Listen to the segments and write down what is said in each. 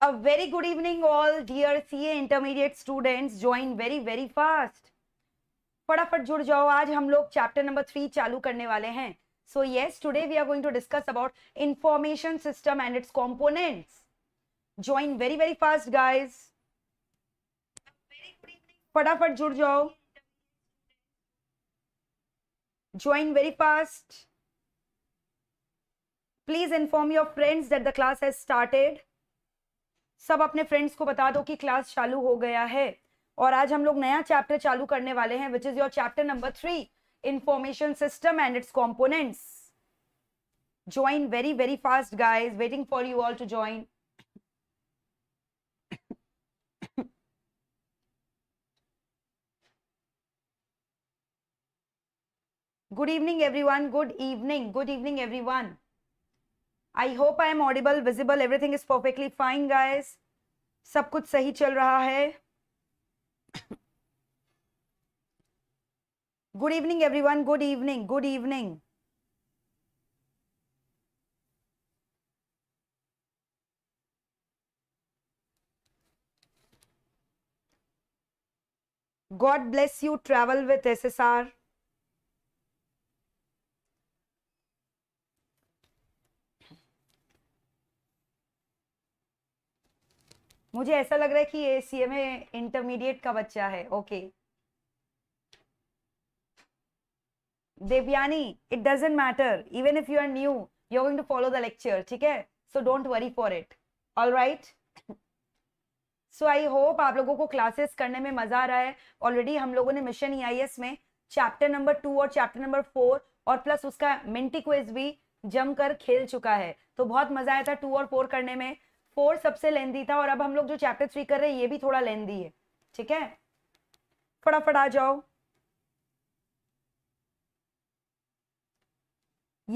A very good evening all dear CA intermediate students join very very fast. फटाफट जुड़ जाओ आज हम लोग चैप्टर नंबर थ्री चालू करने वाले हैं so yes today we are going to discuss about information system and its components join very very fast guys फटाफट जुड़ जाओ join very fast please inform your friends that the class has started सब अपने friends को बता दो कि class चालू हो गया है और आज हम लोग नया चैप्टर चालू करने वाले हैं which is your chapter number three information system and its components join very very fast guys waiting for you all to join good evening everyone good evening good evening everyone I hope I am audible visible everything is perfectly fine guys सब कुछ सही चल रहा है good evening everyone good evening good evening God bless you travel with S S R मुझे ऐसा लग रहा है कि ये सी एम ए इंटरमीडिएट का बच्चा है okay Devyani it doesn't matter even if you are new you going to follow the lecture ठीक है so don't worry for it all right so I hope आप लोगों को क्लासेस करने में मजा आ रहा है ऑलरेडी हम लोगों ने मिशन ई e में चैप्टर नंबर टू और चैप्टर नंबर फोर और प्लस उसका मिंटी क्वेज भी जमकर खेल चुका है तो बहुत मजा आया था टू और फोर करने में फोर सबसे लेंदी था और अब हम लोग जो चैप्टर थ्री कर रहे हैं ये भी थोड़ा लेंदी है ठीक है फटाफट आ जाओ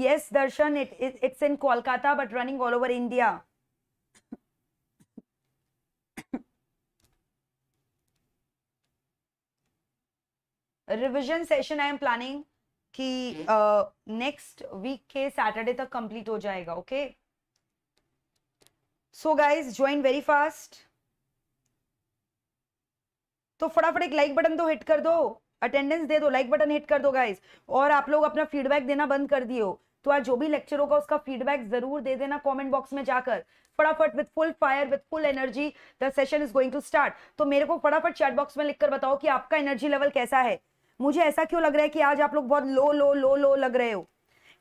yes Darshan it it's in Kolkata but running all over India revision session I am planning कि नेक्स्ट वीक uh, के सैटरडे तक कंप्लीट हो जाएगा okay okay? So guys join very fast तो फटाफट एक लाइक बटन तो हिट कर दो अटेंडेंस दे दो लाइक बटन हिट कर दो गाइज और आप लोग अपना फीडबैक देना बंद कर दियो तो आज जो भी लेक्चर होगा उसका फीडबैक जरूर दे देना कमेंट बॉक्स में जाकर फटाफट with full fire with full energy the session is going to start तो मेरे को फटाफट चैट बॉक्स में लिखकर बताओ कि आपका एनर्जी लेवल कैसा है मुझे ऐसा क्यों लग रहा है कि आज आप लोग बहुत लो लो लो लो लग रहे हो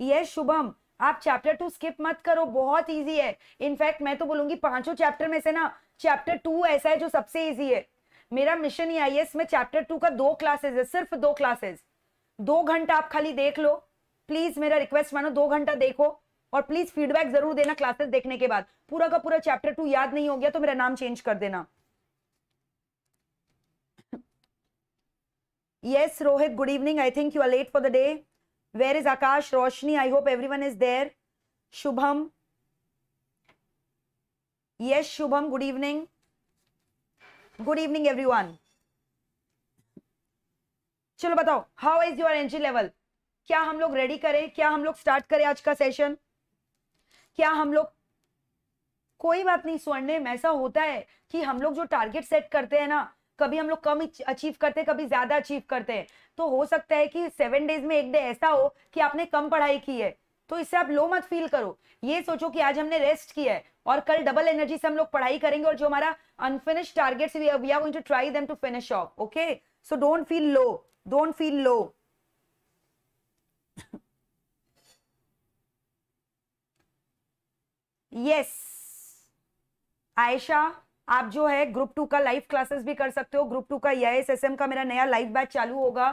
यस शुभम आप चैप्टर टू स्किप मत करो बहुत ईजी है इनफैक्ट मैं तो बोलूंगी पांचों चैप्टर में से ना चैप्टर टू ऐसा है जो सबसे ईजी है मेरा मिशन ही आई में चैप्टर टू का दो क्लासेस है सिर्फ दो क्लासेस दो घंटा आप खाली देख लो प्लीज मेरा रिक्वेस्ट मानो दो घंटा देखो और प्लीज फीडबैक जरूर देना क्लासेस देखने के बाद पूरा का पूरा चैप्टर टू याद नहीं हो गया तो मेरा नाम चेंज कर देना yes Rohit good evening I think you are late for the day where is Aakash Roshni I hope everyone is there Shubham yes Shubham good evening good evening everyone चलो बताओ how is your energy level क्या हम लोग ready करें क्या हम लोग start करें आज का सेशन क्या हम लोग कोई बात नहीं स्वर्णिम ऐसा होता है कि हम लोग जो टारगेट सेट करते हैं ना कभी हम लोग कम अचीव करते हैं कभी ज्यादा अचीव करते हैं तो हो सकता है कि सेवन डेज में एक डे ऐसा हो कि आपने कम पढ़ाई की है तो इससे आप लो मत फील करो ये सोचो कि आज हमने रेस्ट किया है और कल डबल एनर्जी से हम लोग पढ़ाई करेंगे और जो हमारा unfinish targets we are going to try them to finish off okay so don't feel low don't feel low yes Ayesha आप जो है ग्रुप टू का लाइव क्लासेस भी कर सकते हो ग्रुप टू का या एस एस एम का मेरा नया लाइव बैच चालू होगा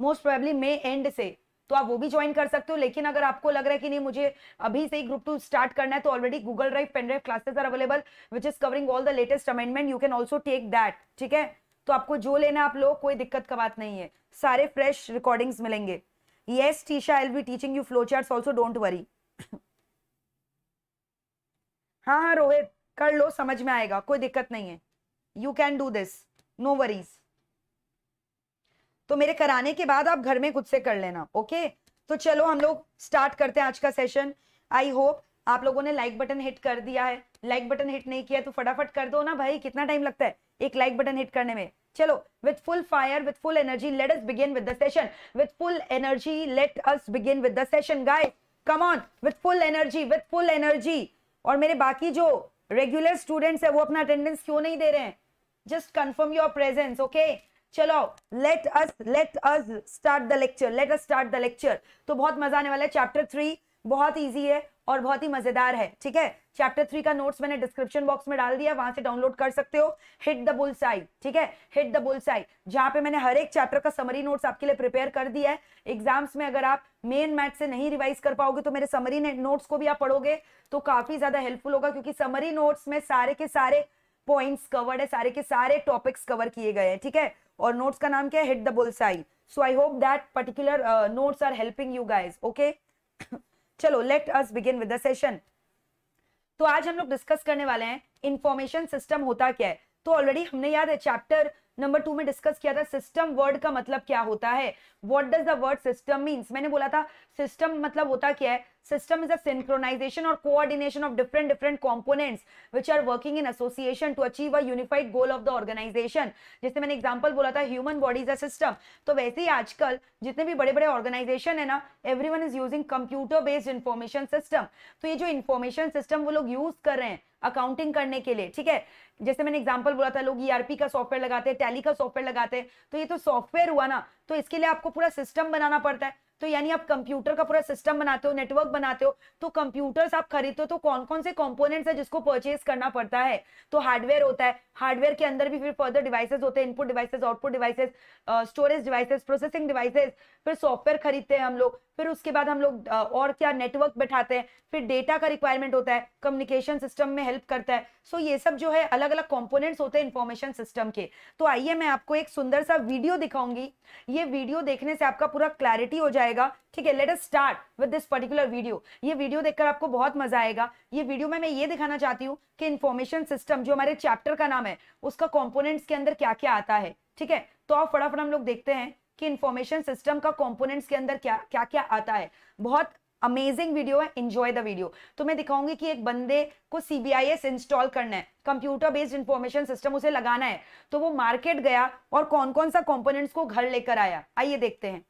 मोस्ट प्रोबेबली मे एंड से तो आप वो भी ज्वाइन कर सकते हो लेकिन अगर आपको लग रहा है कि नहीं मुझे अभी से ही ग्रुप टू स्टार्ट करना है तो already Google drive drive classes are available which is covering all the latest amendment you can also take that ठीक है तो आपको जो लेना आप लोग कोई दिक्कत का बात नहीं है सारे फ्रेश रिकॉर्डिंग्स मिलेंगे yes Teesha I be teaching you flow chart also don't worry हाँ हाँ रोहित कर लो समझ में आएगा कोई दिक्कत नहीं है you can do this no worries तो मेरे कराने के बाद आप घर में खुद से कर लेना ओके तो चलो हम लोग स्टार्ट करते हैं आज का सेशन आई होप आप लोगों ने लाइक बटन हिट कर दिया है लाइक बटन हिट नहीं किया तो फटाफट कर दो ना भाई कितना टाइम लगता है एक लाइक बटन हिट करने में चलो with full fire with full energy let us begin with the session with full energy let us begin with the session guys come on with full energy with full energy और मेरे बाकी जो regular students है वो अपना attendance क्यों नहीं दे रहे हैं just confirm your presence okay चलो let us let us start the lecture let us start the lecture तो बहुत मजा आने वाला है चैप्टर थ्री बहुत ईजी है और बहुत ही मजेदार है ठीक है चैप्टर थ्री का नोट्स मैंने डिस्क्रिप्शन बॉक्स में डाल दिया वहां से डाउनलोड कर सकते हो हिट द बुल्स आई ठीक है हिट द बुल्स आई जहां पे मैंने हर एक चैप्टर का समरी नोट्स आपके लिए प्रिपेयर कर दिया है एग्जाम्स में अगर आप मेन मैथ से नहीं रिवाइज कर पाओगे तो मेरे समरी नोट्स को भी आप पढ़ोगे तो काफी ज्यादा हेल्पफुल होगा क्योंकि समरी नोट्स में सारे के सारे पॉइंट्स कवर्ड है सारे के सारे टॉपिक्स कवर किए गए हैं ठीक है और नोट्स का नाम क्या है hit the bulls eye so I hope that particular notes are helping you guys okay चलो let us begin with the session तो आज हम लोग डिस्कस करने वाले हैं इंफॉर्मेशन सिस्टम होता क्या है तो ऑलरेडी हमने याद है चैप्टर नंबर टू में डिस्कस किया था सिस्टम वर्ड का मतलब क्या होता है what does the word system means मैंने बोला था सिस्टम मतलब होता क्या है सिस्टम इज अंक्रोनाइजेशन और coordination of different different components which are working in association to achieve achieve goal of the of जैसे मैंने एग्जाम्पल बोला था ह्यूमन बॉडीज अ सिस्टम तो वैसे ही आजकल जितने भी बड़े बड़े ऑर्गेनाइजेशन है ना one is using computer based information system तो ये जो इन्फॉर्मेशन सिस्टम वो लोग यूज कर रहे हैं अकाउंटिंग करने के लिए ठीक है जैसे मैंने एग्जांपल बोला था लोग ईआरपी e का सॉफ्टवेयर लगाते हैं टैली का सॉफ्टवेयर लगाते हैं तो ये तो सॉफ्टवेयर हुआ ना तो इसके लिए आपको पूरा सिस्टम बनाना पड़ता है तो यानी आप कंप्यूटर का पूरा सिस्टम बनाते हो नेटवर्क बनाते हो तो कंप्यूटर्स आप खरीदते हो तो कौन कौन से कॉम्पोनेंट्स है जिसको परचेज करना पड़ता है तो हार्डवेयर होता है हार्डवेयर के अंदर भी फिर फर्दर डिवाइसेज होते हैं input devices output devices storage devices processing devices फिर सॉफ्टवेयर खरीदते हैं हम लोग फिर उसके बाद हम लोग और क्या नेटवर्क बैठाते हैं फिर डेटा का रिक्वायरमेंट होता है कम्युनिकेशन सिस्टम में हेल्प करता है सो so ये सब जो है अलग अलग कॉम्पोनेंट्स होते हैं इन्फॉर्मेशन सिस्टम के तो आइए मैं आपको एक सुंदर सा वीडियो दिखाऊंगी ये वीडियो देखने से आपका पूरा क्लैरिटी हो जाएगा ठीक है let us start with this particular video ये वीडियो देखकर आपको बहुत मजा आएगा ये वीडियो में मैं ये दिखाना चाहती हूँ कि इन्फॉर्मेशन सिस्टम जो हमारे चैप्टर का नाम है उसका कॉम्पोनेंट्स के अंदर क्या क्या आता है ठीक है तो आप फटाफट हम लोग देखते हैं कि इंफॉर्मेशन सिस्टम का कॉम्पोनेंट्स के अंदर क्या क्या क्या आता है बहुत अमेजिंग वीडियो है एंजॉय द वीडियो तो मैं दिखाऊंगी कि एक बंदे को सीबीआईएस इंस्टॉल करना है कंप्यूटर बेस्ड इंफॉर्मेशन सिस्टम उसे लगाना है तो वो मार्केट गया और कौन कौन सा कॉम्पोनेंट्स को घर लेकर आया आइए देखते हैं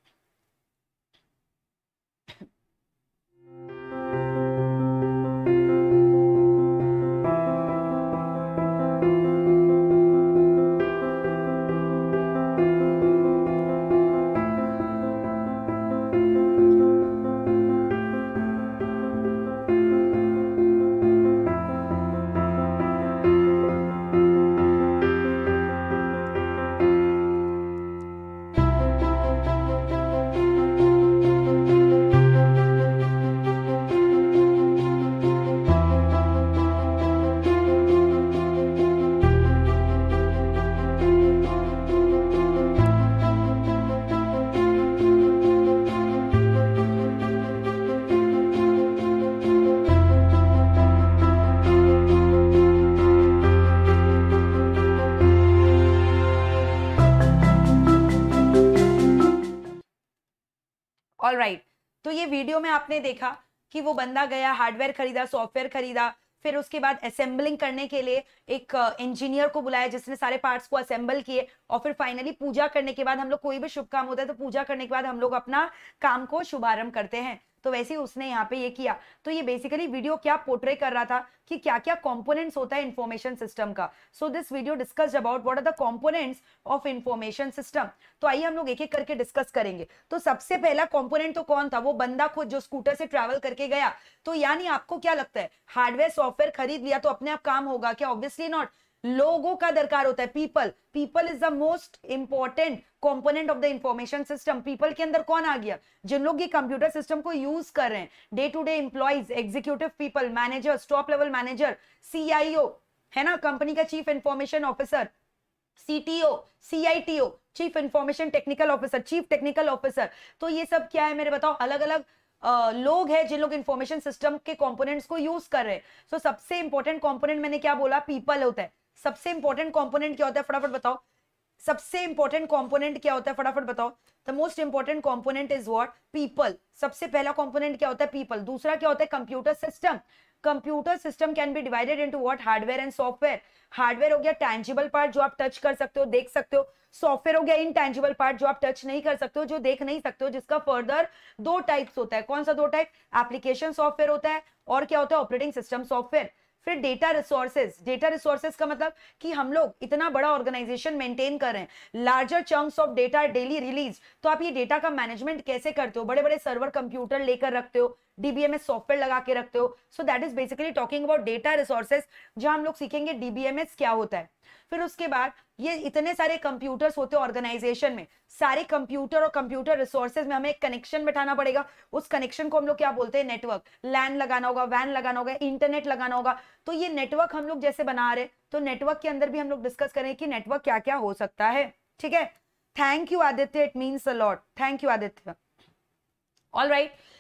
वीडियो में आपने देखा कि वो बंदा गया हार्डवेयर खरीदा सॉफ्टवेयर खरीदा फिर उसके बाद असेंबलिंग करने के लिए एक इंजीनियर को बुलाया जिसने सारे पार्ट्स को असेंबल किए और फिर फाइनली पूजा करने के बाद हम लोग कोई भी शुभ काम होता है तो पूजा करने के बाद हम लोग अपना काम को शुभारंभ करते हैं तो वैसे ही उसने यहाँ पे ये किया तो ये बेसिकली वीडियो क्या पोर्ट्रे कर रहा था कि क्या क्या कॉम्पोनेंट्स होता है इन्फॉर्मेशन सिस्टम का so this video discuss about what are the components of information system तो आइए हम लोग एक एक करके डिस्कस करेंगे तो सबसे पहला कॉम्पोनेंट तो कौन था वो बंदा खुद जो स्कूटर से ट्रेवल करके गया तो यानी आपको क्या लगता है हार्डवेयर सॉफ्टवेयर खरीद लिया तो अपने आप काम होगा क्या ऑब्वियसली नॉट लोगों का दरकार होता है people people is the most important component of the information system people के अंदर कौन आ गया जिन लोग ये कंप्यूटर सिस्टम को यूज कर रहे हैं day to day employees executive people manager top level manager CIO है ना कंपनी का chief information officer CTO CITO chief information technical officer chief technical officer तो ये सब क्या है मेरे बताओ अलग अलग Uh, लोग हैं जिन लोग इंफॉर्मेशन सिस्टम के कंपोनेंट्स को यूज कर रहे हैं सो so, सबसे इंपॉर्टेंट कंपोनेंट मैंने क्या बोला पीपल होता है सबसे इंपॉर्टेंट कॉम्पोनेंट क्या होता है फटाफट बताओ सबसे इंपॉर्टेंट कॉम्पोनेंट क्या होता है फटाफट बताओ the most important component is what people सबसे पहला कॉम्पोनेंट क्या होता है पीपल दूसरा क्या होता है computer system computer system can be divided into what hardware and software hardware हो गया टैंजिबल पार्ट जो आप टच कर सकते हो देख सकते हो सॉफ्टवेयर हो गया इनटैंजिबल पार्ट जो आप टच नहीं कर सकते हो जो देख नहीं सकते हो जिसका फर्दर दो टाइप्स होता है कौन सा दो टाइप एप्लीकेशन सॉफ्टवेयर होता है और क्या होता है ऑपरेटिंग सिस्टम सॉफ्टवेयर फिर डेटा रिसोर्सेज डेटा रिसोर्सेज का मतलब कि हम लोग इतना बड़ा ऑर्गेनाइजेशन मेंटेन कर रहे हैं larger chunks of data daily release तो आप ये डेटा का मैनेजमेंट कैसे करते हो बड़े बड़े सर्वर कंप्यूटर लेकर रखते हो डीबीएमएस सॉफ्टवेयर लगा के रखते हो so that is basically talking about data resources जहां हम लोग सीखेंगे डीबीएमएस क्या होता है फिर उसके बाद ये इतने सारे कंप्यूटर्स होते हैं ऑर्गेनाइजेशन में सारे कंप्यूटर और कंप्यूटर रिसोर्सेज में हमें एक कनेक्शन बैठाना पड़ेगा उस कनेक्शन को हम लोग क्या बोलते हैं नेटवर्क लैन लगाना होगा वैन लगाना होगा इंटरनेट लगाना होगा तो ये नेटवर्क हम लोग जैसे बना रहे तो नेटवर्क के अंदर भी हम लोग डिस्कस करें कि नेटवर्क क्या क्या हो सकता है ठीक है thank you Aditya it means a lot thank you Aditya all right right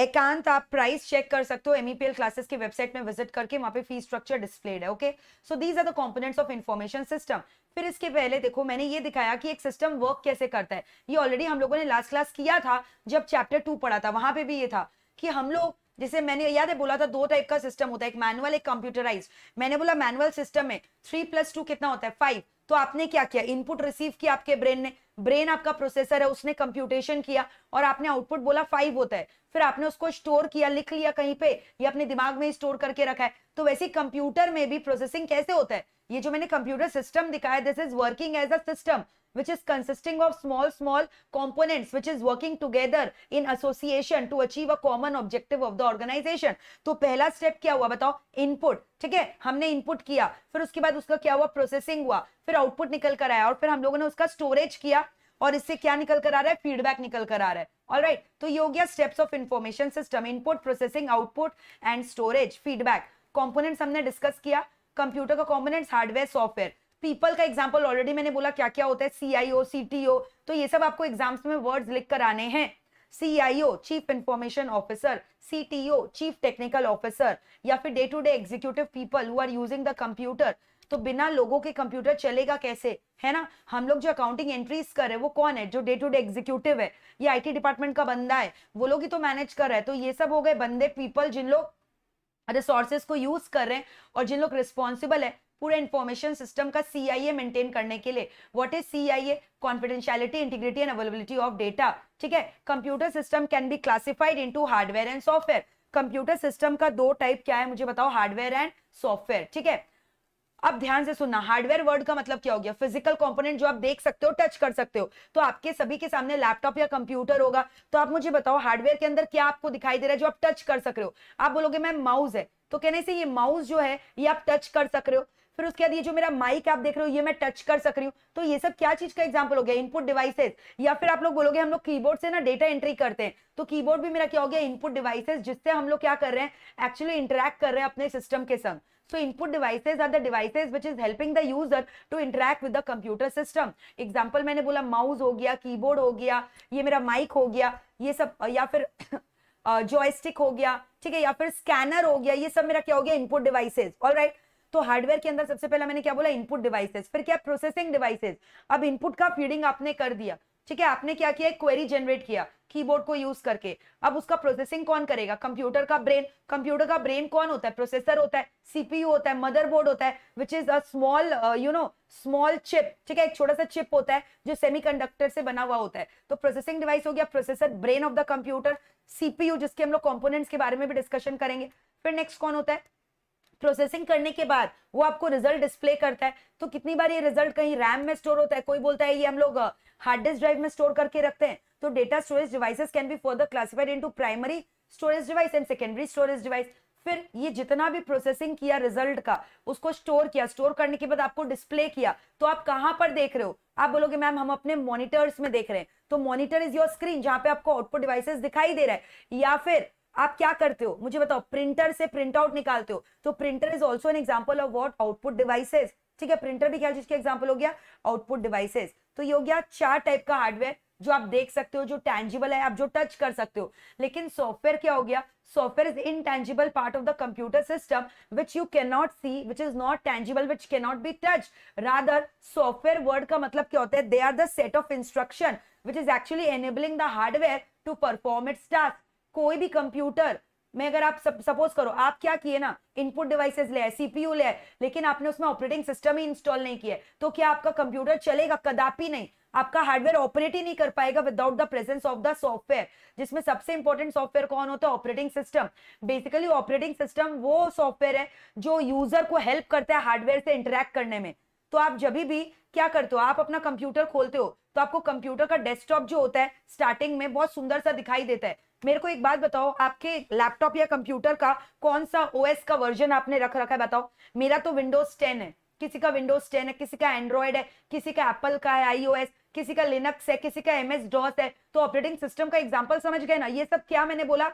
Ekant आप प्राइस चेक कर सकते हो एमईपीएल क्लासेस e की वेबसाइट में विजिट करके वहां पे फीस स्ट्रक्चर डिस्प्लेड है okay so these are the components of information system फिर इसके पहले देखो मैंने ये दिखाया कि एक सिस्टम वर्क कैसे करता है ये ऑलरेडी हम लोगों ने लास्ट क्लास किया था जब चैप्टर टू पढ़ा था वहां पर भी ये था कि हम लोग जैसे मैंने याद है बोला था दो टाइप का सिस्टम होता है एक मैनुअल एक कंप्यूटराइज मैंने बोला मैनुअल सिस्टम में थ्री प्लस टू कितना होता है फाइव तो आपने क्या किया इनपुट रिसीव किया आपके ब्रेन ने ब्रेन आपका प्रोसेसर है उसने कंप्यूटेशन किया और आपने आउटपुट बोला फाइव होता है फिर आपने उसको स्टोर किया लिख लिया कहीं पे ये अपने दिमाग में स्टोर करके रखा है तो वैसे कंप्यूटर में भी प्रोसेसिंग कैसे होता है ये जो मैंने कंप्यूटर सिस्टम दिखाया this is working as a system which is consisting of small small components which is working together in association to achieve a common objective of the organisation तो पहला स्टेप क्या हुआ बताओ इनपुट ठीक है हमने input किया फिर उसके बाद उसका क्या हुआ प्रोसेसिंग हुआ फिर आउटपुट निकल कर आया और फिर हम लोगों ने उसका स्टोरेज किया और इससे क्या निकल कर आ रहा है फीडबैक निकल कर आ रहा है ऑल राइट right. तो ये हो गया steps of information system input processing output and storage feedback components हमने डिस्कस किया कंप्यूटर का कॉम्पोनेंट्स हार्डवेयर सॉफ्टवेयर पीपल का एग्जाम्पल ऑलरेडी मैंने बोला क्या क्या होता है सीआईओ सीटीओ तो ये सब आपको एग्जाम्स में वर्ड्स लिख कर आने हैं CIO chief information officer CTO chief technical officer या फिर day to day executive people who are using the computer तो बिना लोगों के कंप्यूटर चलेगा कैसे है ना हम लोग जो अकाउंटिंग एंट्रीज कर रहे हैं वो कौन है जो डे टू डे एग्जीक्यूटिव है ये आईटी डिपार्टमेंट का बंदा है वो लोग ही तो मैनेज कर रहा है तो ये सब हो गए बंदे पीपल जिन लोग रिसोर्सेज को यूज कर रहे हैं और जिन लोग रिस्पॉन्सिबल है पूरे इंफॉर्मेशन सिस्टम का सीआईए मेंटेन करने के लिए what is CIA confidentiality integrity and availability of data ठीक है computer system can be classified into hardware and software computer system का दो टाइप क्या है मुझे बताओ हार्डवेयर एंड सॉफ्टवेयर ठीक है अब ध्यान से सुनना हार्डवेयर वर्ड का मतलब क्या हो गया फिजिकल कंपोनेंट जो आप देख सकते हो टच कर सकते हो तो आपके सभी के सामने लैपटॉप या कंप्यूटर होगा तो आप मुझे बताओ हार्डवेयर के अंदर क्या आपको दिखाई दे रहा है जो आप टच कर सक रहे हो आप बोलोगे मैम माउस है तो कहने से ये माउस जो है ये आप टच कर सक रहे हो फिर उसके बाद ये जो मेरा माइक आप देख रहे हो ये मैं टच कर सक रही हूँ तो ये सब क्या चीज का एग्जाम्पल हो गया इनपुट डिवाइसेस या फिर आप लोग बोलोगे हम लोग कीबोर्ड से ना डेटा एंट्री करते हैं तो कीबोर्ड भी मेरा क्या हो गया इनपुट डिवाइसेज जिससे हम लोग क्या कर रहे हैं एक्चुअली इंटरेक्ट कर रहे हैं अपने सिस्टम के संग So input devices are the devices which is helping the user to interact with the computer system. Example मैंने बोला mouse हो गया keyboard हो गया ये मेरा mic हो गया ये सब या फिर जॉयस्टिक हो गया ठीक है या फिर स्कैनर हो गया ये सब मेरा क्या हो गया इनपुट डिवाइसेज ऑल right? तो हार्डवेयर के अंदर सबसे पहला मैंने क्या बोला इनपुट डिवाइसेस फिर क्या प्रोसेसिंग डिवाइसेज अब इनपुट का फीडिंग आपने कर दिया ठीक है आपने क्या किया क्वेरी जनरेट किया कीबोर्ड को यूज करके अब उसका प्रोसेसिंग कौन करेगा कंप्यूटर का ब्रेन कंप्यूटर का ब्रेन कौन होता है प्रोसेसर होता है सीपीयू होता है मदरबोर्ड होता है which is a small you know small chip ठीक है एक छोटा सा चिप होता है जो सेमीकंडक्टर से बना हुआ होता है तो प्रोसेसिंग डिवाइस हो गया processor brain of the computer CPU जिसके हम लोग कॉम्पोनेट्स के बारे में भी डिस्कशन करेंगे फिर नेक्स्ट कौन होता है प्रोसेसिंग करने के बाद वो आपको रिजल्ट डिस्प्ले करता है तो कितनी बार ये रिजल्ट कहीं रैम में स्टोर होता है कोई बोलता है ये हम लोग हार्ड डिस्क ड्राइव में स्टोर करके रखते हैं तो data storage devices can be further classified into primary storage device and secondary storage device फिर ये जितना भी प्रोसेसिंग किया रिजल्ट का उसको स्टोर किया स्टोर करने के बाद आपको डिस्प्ले किया तो आप कहाँ पर देख रहे हो आप बोलोगे मैम हम अपने मॉनिटर्स में देख रहे हैं तो मॉनिटर इज योर स्क्रीन जहां पे आपको आउटपुट डिवाइसेस दिखाई दे रहा है या फिर आप क्या करते हो मुझे बताओ प्रिंटर से प्रिंट आउट निकालते हो तो printer is also an example of what output devices ठीक है प्रिंटर भी क्या चीज एग्जाम्पल हो गया आउटपुट डिवाइसेज तो ये हो गया चार टाइप का हार्डवेयर जो आप देख सकते हो जो टैंजिबल है आप जो टच कर सकते हो लेकिन सॉफ्टवेयर क्या हो गया software is intangible part of the computer system which you can not see which is not tangible which can not be touch rather software word का मतलब क्या होता है they are the set of instruction which is actually enabling the hardware to perform its task कोई भी computer में अगर आप सपोज करो आप क्या किए ना इनपुट डिवाइसेस ले सीपीयू ले लेकिन आपने उसमें ऑपरेटिंग सिस्टम ही इंस्टॉल नहीं किया तो क्या आपका कंप्यूटर चलेगा कदापि नहीं आपका हार्डवेयर ऑपरेट ही नहीं कर पाएगा without the presence of the software जिसमें सबसे इंपॉर्टेंट सॉफ्टवेयर कौन होता है operating system basically operating system वो सॉफ्टवेयर है जो यूजर को हेल्प करता है हार्डवेयर से इंटरेक्ट करने में तो आप जब भी क्या करते हो आप अपना कंप्यूटर खोलते हो तो आपको कंप्यूटर का डेस्कटॉप जो होता है स्टार्टिंग में बहुत सुंदर सा दिखाई देता है मेरे को एक बात बताओ आपके लैपटॉप या कंप्यूटर का कौन सा ओएस का वर्जन आपने रख रखा है बताओ मेरा तो विंडोज टेन है किसी का विंडोज टेन है किसी का एंड्रॉयड है किसी का एप्पल का है आईओएस किसी का लिनक्स है किसी का एमएस डॉस है तो ऑपरेटिंग सिस्टम का एग्जाम्पल समझ गए ना ये सब क्या मैंने बोला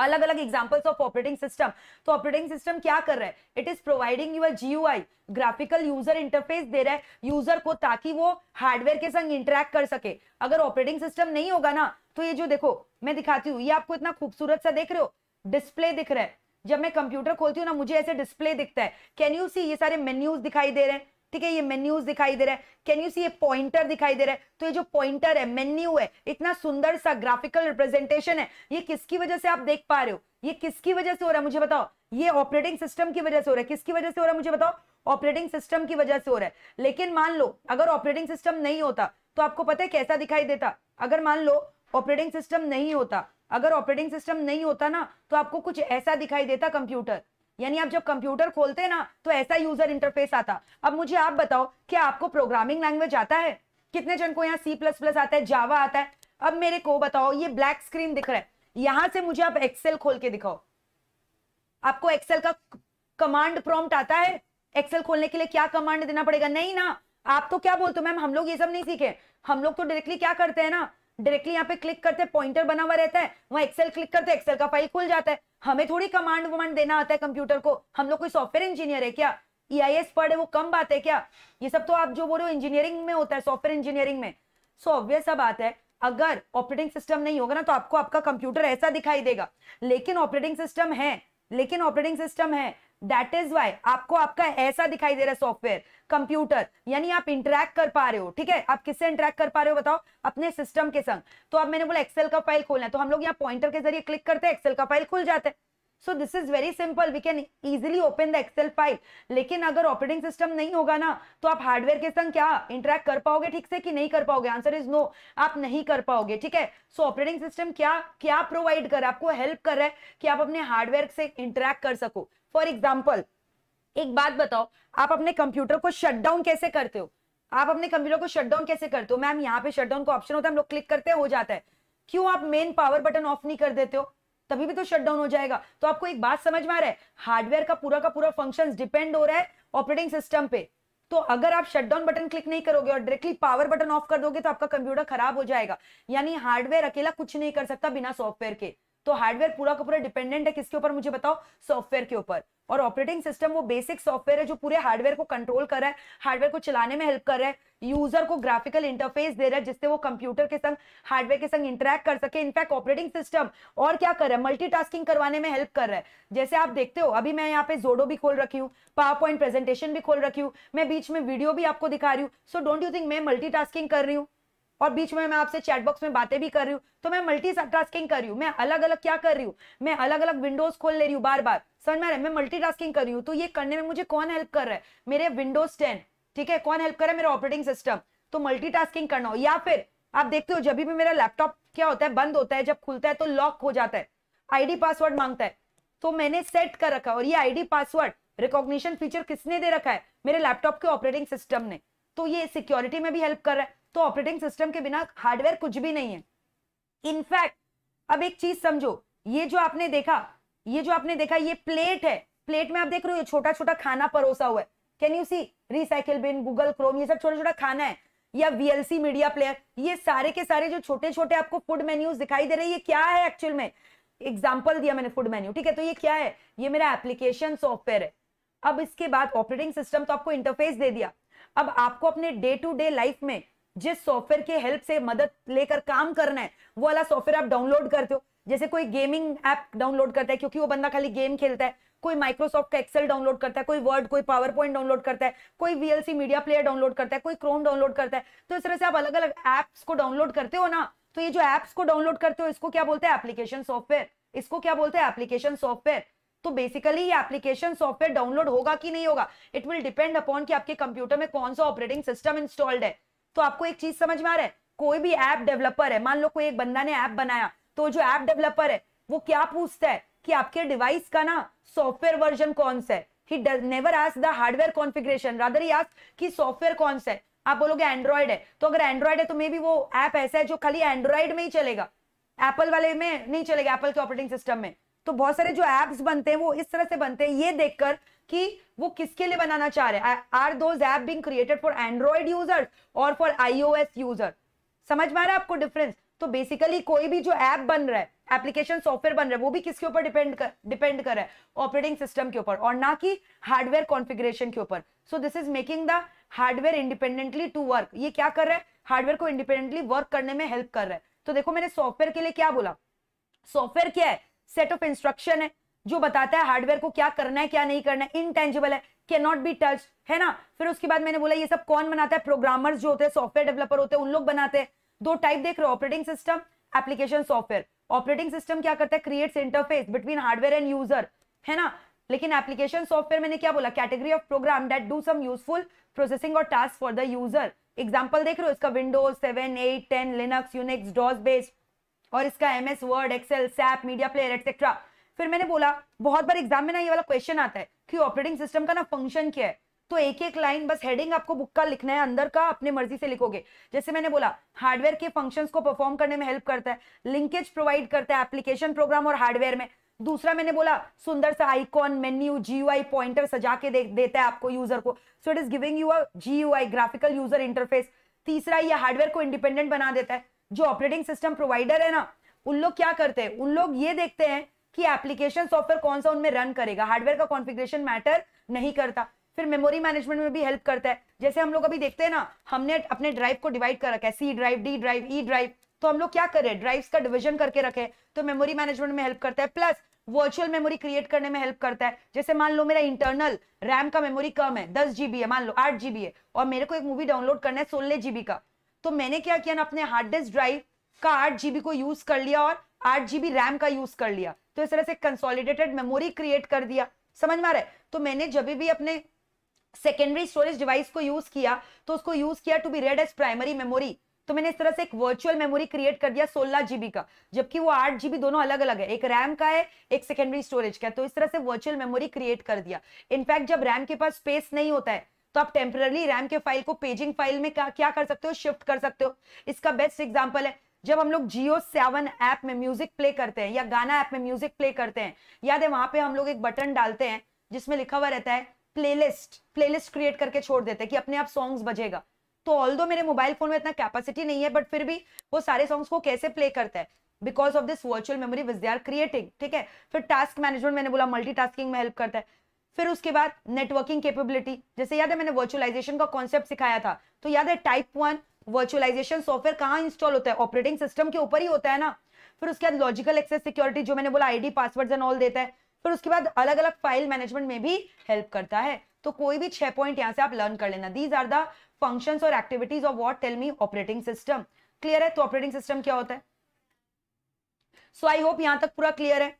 अलग अलग एग्जाम्पल्स ऑफ ऑपरेटिंग सिस्टम तो ऑपरेटिंग सिस्टम क्या कर रहा है it is providing your GUI graphical user interface दे रहा है यूजर को ताकि वो हार्डवेयर के संग इंटरेक्ट कर सके अगर ऑपरेटिंग सिस्टम नहीं होगा ना तो ये जो देखो मैं दिखाती हूँ ये आपको इतना खूबसूरत सा देख रहे हो डिस्प्ले दिख रहा है जब मैं कंप्यूटर खोलती हूँ ना मुझे ऐसे डिस्प्ले दिखता है कैन यू सी ये सारे मेन्यूज दिखाई दे रहे हैं ठीक है ये मेन्यूज दिखाई दे रहा है कैन यू सी ये पॉइंटर दिखाई दे रहा है तो ये जो पॉइंटर है मेन्यू है इतना सुंदर सा ग्राफिकल रिप्रेजेंटेशन है ये किसकी वजह से आप देख पा रहे हो ये किसकी वजह से हो रहा है मुझे बताओ ये ऑपरेटिंग सिस्टम की वजह से हो रहा है किसकी वजह से हो रहा है मुझे बताओ ऑपरेटिंग सिस्टम की वजह से हो रहा है लेकिन मान लो अगर ऑपरेटिंग सिस्टम नहीं होता तो आपको पता है कैसा दिखाई देता अगर मान लो ऑपरेटिंग सिस्टम नहीं होता अगर ऑपरेटिंग सिस्टम नहीं होता ना तो आपको कुछ ऐसा दिखाई देता कंप्यूटर यानी आप जब कंप्यूटर खोलते ना तो ऐसा यूजर इंटरफेस आता अब मुझे आप बताओ कि आपको प्रोग्रामिंग लैंग्वेज आता है कितने जन को यहाँ सी प्लस प्लस आता है जावा आता है अब मेरे को बताओ ये ब्लैक स्क्रीन दिख रहा है यहां से मुझे आप एक्सेल खोल के दिखाओ आपको एक्सेल का कमांड प्रॉम्प्ट आता है एक्सेल खोलने के लिए क्या कमांड देना पड़ेगा नहीं ना आप तो क्या बोलते हो मैम हम लोग ये सब नहीं सीखे हम लोग तो डायरेक्टली क्या करते हैं ना डायरेक्टली यहाँ पे क्लिक करते पॉइंटर बना हुआ रहता है वहाँ एक्सेल क्लिक करते एक्सेल का फाइल खुल जाता है हमें थोड़ी कमांड वमांड देना आता है कंप्यूटर को हम लोग कोई सॉफ्टवेयर इंजीनियर है क्या ई आई एस पढ़े वो कम बात है क्या ये सब तो आप जो बोल रहे हो इंजीनियरिंग में होता है सॉफ्टवेयर इंजीनियरिंग में सो ऑब्वियस सब है अगर ऑपरेटिंग सिस्टम नहीं होगा ना तो आपको आपका कंप्यूटर ऐसा दिखाई देगा लेकिन ऑपरेटिंग सिस्टम है लेकिन ऑपरेटिंग सिस्टम है दैट इज वाई आपको आपका ऐसा दिखाई दे रहा है सॉफ्टवेयर कंप्यूटर यानी आप इंटरेक्ट कर पा रहे हो ठीक है आप किससे इंटरेक्ट कर पा रहे हो बताओ अपने सिस्टम के संग तो अब मैंने बोला एक्सेल का फाइल खोलना है तो हम लोग यहाँ पॉइंटर के जरिए क्लिक करते हैं एक्सेल का फाइल खुल जाता है so this is very simple we can easily open the Excel file लेकिन अगर ऑपरेटिंग सिस्टम नहीं होगा ना तो आप हार्डवेयर के संग क्या इंटरेक्ट कर पाओगे ठीक से कि नहीं कर पाओगे आंसर इज नो आप नहीं कर पाओगे ठीक है सो ऑपरेटिंग सिस्टम क्या क्या प्रोवाइड कर आपको हेल्प कर रहा है कि आप अपने हार्डवेयर से इंटरेक्ट कर सको फॉर एग्जाम्पल एक बात बताओ आप अपने कंप्यूटर को शटडाउन कैसे करते हो आप अपने कंप्यूटर को शटडाउन कैसे करते हो मैम यहाँ पे शटडाउन का ऑप्शन होता है हम लोग क्लिक करते हैं हो जाता है क्यों आप मेन पावर बटन ऑफ नहीं कर देते हो तभी भी तो शटडाउन हो जाएगा तो आपको एक बात समझ में आ रहा है हार्डवेयर का पूरा का पूरा फंक्शन डिपेंड हो रहा है ऑपरेटिंग सिस्टम पे तो अगर आप शटडाउन बटन क्लिक नहीं करोगे और डायरेक्टली पावर बटन ऑफ कर दोगे तो आपका कंप्यूटर खराब हो जाएगा यानी हार्डवेयर अकेला कुछ नहीं कर सकता बिना सॉफ्टवेयर के तो हार्डवेयर पूरा का पूरा डिपेंडेंट है किसके ऊपर मुझे बताओ सॉफ्टवेयर के ऊपर और ऑपरेटिंग सिस्टम वो बेसिक सॉफ्टवेयर है जो पूरे हार्डवेयर को कंट्रोल कर रहा है हार्डवेयर को चलाने में हेल्प कर रहा है यूजर को ग्राफिकल इंटरफेस दे रहा है जिससे वो कंप्यूटर के संग हार्डवेयर के संग इंटरेक्ट कर सके इनफैक्ट ऑपरेटिंग सिस्टम और क्या कर रहा है मल्टीटास्किंग करवाने में हेल्प कर रहा है जैसे आप देखते हो अभी मैं यहाँ पे जोडो भी खोल रखी हूँ पावर पॉइंट प्रेजेंटेशन भी खोल रखी हूँ मैं बीच में वीडियो भी आपको दिखा रही हूँ सो डोंट यू थिंक मैं मल्टी कर रही हूँ और बीच में मैं आपसे चैट बॉक्स में बातें भी कर रही हूँ तो मैं मल्टी टास्किंग कर रही हूँ मैं अलग अलग क्या कर रही हूँ मैं अलग अलग विंडोज खोल ले रही हूँ बार बार समझ में मैं मल्टी टास्किंग कर रही हूँ तो ये करने में मुझे कौन हेल्प कर रहा है मेरे विंडोज टेन ठीक है कौन हेल्प कर रहा है मेरा ऑपरेटिंग सिस्टम तो मल्टीटास्किंग करना हो या फिर आप देखते हो जब भी मेरा लैपटॉप क्या होता है बंद होता है जब खुलता है तो लॉक हो जाता है आईडी पासवर्ड मांगता है तो मैंने सेट कर रखा और ये आईडी पासवर्ड रिकॉग्निशन फीचर किसने दे रखा है मेरे लैपटॉप के ऑपरेटिंग सिस्टम ने तो ये सिक्योरिटी में भी हेल्प कर रहा है तो ऑपरेटिंग सिस्टम के बिना हार्डवेयर कुछ भी नहीं है इनफैक्ट अब एक चीज समझो ये जो आपने देखा ये जो आपने देखा ये प्लेट है प्लेट में आप देख रहे हो छोटा छोटा खाना परोसा हुआ है can you see recycle bin Google Chrome ये सब छोटा छोटा खाना है या वीएलसी मीडिया प्लेयर ये सारे के सारे जो छोटे छोटे आपको फूड मेन्यूज दिखाई दे रहे हैं ये क्या है एक्चुअल में एग्जाम्पल दिया मैंने फूड मेन्यू ठीक है तो ये क्या है ये मेरा एप्लीकेशन सॉफ्टवेयर है अब इसके बाद ऑपरेटिंग सिस्टम तो आपको इंटरफेस दे दिया अब आपको अपने डे टू डे लाइफ में जिस सॉफ्टवेयर के हेल्प से मदद लेकर काम करना है वो वाला सॉफ्टवेयर आप डाउनलोड करते हो जैसे कोई गेमिंग ऐप डाउनलोड करता है क्योंकि वो बंदा खाली गेम खेलता है कोई माइक्रोसॉफ्ट का एक्सेल डाउनलोड करता है कोई वर्ड कोई पावर पॉइंट डाउनलोड करता है कोई वीएलसी मीडिया प्लेयर डाउनलोड करता है कोई क्रोम डाउनलोड करता है तो इस तरह से आप अलग अलग एप्स को डाउनलोड करते हो ना तो ये जो एप्स को डाउनलोड करते हो इसको क्या बोलते हैं एप्लीकेशन सॉफ्टवेयर इसको क्या बोलते हैं एप्लीकेशन सॉफ्टवेयर तो बेसिकली ये एप्लीकेशन सॉफ्टवेयर डाउनलोड होगा कि नहीं होगा इट विल डिपेंड अपॉन कि आपके कंप्यूटर में कौन सा ऑपरेटिंग सिस्टम इंस्टॉल्ड है तो आपको एक चीज समझ में आ रहा है कोई भी ऐप डेवलपर है मान लो कोई एक बंदा ने ऐप बनाया तो जो ऐप डेवलपर है वो क्या पूछता है कि आपके डिवाइस का ना सॉफ्टवेयर वर्जन कौन सा है he never ask the hardware configuration rather he कि सॉफ्टवेयर कौन सा है आप बोलोगे एंड्रॉइड है तो अगर एंड्रॉइड है तो मे बी वो ऐप ऐसा है जो खाली एंड्रॉइड में ही चलेगा एप्पल वाले में नहीं चलेगा एप्पल के ऑपरेटिंग सिस्टम में तो बहुत सारे जो एप्स बनते हैं वो इस तरह से बनते हैं ये देखकर कि वो किसके लिए बनाना चाह रहे हैं are those app being created for Android user और फॉर आईओएस यूजर समझ में आ रहा है आपको डिफरेंस तो बेसिकली कोई भी जो ऐप बन रहा है एप्लीकेशन सॉफ्टवेयर बन रहा है वो भी किसके ऊपर डिपेंड कर डिपेंड कर रहा है ऑपरेटिंग सिस्टम के ऊपर और ना कि हार्डवेयर कॉन्फ़िगरेशन के ऊपर so this is making the hardware independently to work ये क्या कर रहा है हार्डवेयर को इंडिपेंडेंटली वर्क करने में हेल्प कर रहा है तो देखो मैंने सॉफ्टवेयर के लिए क्या बोला सॉफ्टवेयर क्या है सेट ऑफ इंस्ट्रक्शन है जो बताता है हार्डवेयर को क्या करना है क्या नहीं करना है इनटेंजिबल है कैन नॉट बी टच है ना फिर उसके बाद मैंने बोला ये सब कौन बनाता है प्रोग्रामर्स जो होते हैं सॉफ्टवेयर डेवलपर होते हैं उन लोग बनाते हैं दो टाइप देख रहे हो operating system application software operating system क्या करता है creates interface between hardware and user है ना लेकिन एप्लीकेशन सॉफ्टवेयर मैंने क्या बोला category of program that do some useful processing और task for the user example देख रहे हो इसका Windows seven eight ten Linux Unix DOS based और इसका M S Word Excel SAP media player etcetera फिर मैंने बोला बहुत बार एग्जाम में ना ये वाला क्वेश्चन आता है कि ऑपरेटिंग सिस्टम का ना फंक्शन क्या है तो एक एक लाइन बस हेडिंग आपको बुक का लिखना है अंदर का अपने मर्जी से लिखोगे जैसे मैंने बोला हार्डवेयर के फंक्शंस को परफॉर्म करने में हेल्प करता है लिंकेज प्रोवाइड करता है एप्लीकेशन प्रोग्राम और हार्डवेयर में दूसरा मैंने बोला सुंदर सा आइकॉन मेन्यू जीयूआई पॉइंटर सजा के दे, देता है आपको यूजर को so it is giving you a GUI graphical user interface तीसरा ये हार्डवेयर को इंडिपेंडेंट बना देता है जो ऑपरेटिंग सिस्टम प्रोवाइडर है ना उन लोग क्या करते हैं उन लोग ये देखते हैं कि एप्लीकेशन सॉफ्टवेयर कौन सा उनमें रन करेगा हार्डवेयर का कॉन्फ़िगरेशन मैटर नहीं करता फिर मेमोरी मैनेजमेंट में भी हेल्प करता है जैसे हम लोग अभी देखते हैं ना हमने अपने ड्राइव को डिवाइड कर रखा है C drive D drive E drive तो हम लोग क्या कर रहे हैं ड्राइव्स का डिवीजन करके रखे तो मेमोरी मैनेजमेंट में हेल्प करता है प्लस वर्चुअल मेमोरी क्रिएट करने में हेल्प करता है जैसे मान लो मेरा इंटरनल रैम का मेमोरी कम है दस जीबी है मान लो आठ जीबी है और मेरे को एक मूवी डाउनलोड करना है सोलह जीबी का तो मैंने क्या किया ना अपने हार्ड डिस्क ड्राइव का आठ जीबी को यूज कर लिया और आठ जीबी रैम का यूज कर लिया तो इस तरह से कंसोलिडेटेड मेमोरी क्रिएट कर दिया समझ में आ तो मैंने जब भी अपने सेकेंडरी स्टोरेज डिवाइस को यूज किया तो उसको यूज किया to be read as primary memory तो मैंने इस तरह से एक वर्चुअल मेमोरी क्रिएट कर दिया सोलह जीबी का जबकि वो आठ जीबी दोनों अलग अलग है एक रैम का है एक सेकेंडरी स्टोरेज का है तो इस तरह से वर्चुअल मेमोरी क्रिएट कर दिया इनफैक्ट जब रैम के पास स्पेस नहीं होता है तो आप टेम्परली रैम के फाइल को पेजिंग फाइल में क्या कर सकते हो शिफ्ट कर सकते हो इसका बेस्ट एग्जाम्पल है जब हम लोग जियो सेवन ऐप में म्यूजिक प्ले करते हैं या गाना ऐप में म्यूजिक प्ले करते हैं याद है वहां पे हम लोग एक बटन डालते हैं जिसमें लिखा हुआ रहता है प्लेलिस्ट प्लेलिस्ट क्रिएट करके छोड़ देते हैं कि अपने आप सॉन्ग्स बजेगा तो ऑल दो मेरे मोबाइल फोन में इतना कैपेसिटी नहीं है बट फिर भी वो सारे सॉन्ग्स को कैसे प्ले करता है because of this virtual memory which they are creating ठीक है फिर टास्क मैनेजमेंट मैंने बोला मल्टीटास्किंग में हेल्प करता है फिर उसके बाद नेटवर्किंग कैपेबिलिटी जैसे याद है मैंने वर्चुअलाइजेशन का कॉन्सेप्ट सिखाया था तो याद है टाइप वन वर्चुअलाइजेशन सॉफ्टवेयर कहाँ इंस्टॉल होता है ऑपरेटिंग सिस्टम के ऊपर ही होता है ना फिर उसके बाद लॉजिकल एक्सेस सिक्योरिटी जो मैंने बोला आईडी पासवर्ड एंड ऑल देता है फिर उसके बाद अलग अलग फाइल मैनेजमेंट में भी हेल्प करता है तो कोई भी छह पॉइंट यहाँ से आप लर्न कर लेना दीज आर द फंक्शन और activities of what tell me operating system clear है तो ऑपरेटिंग सिस्टम क्या होता है सो आई होप यहाँ तक पूरा क्लियर है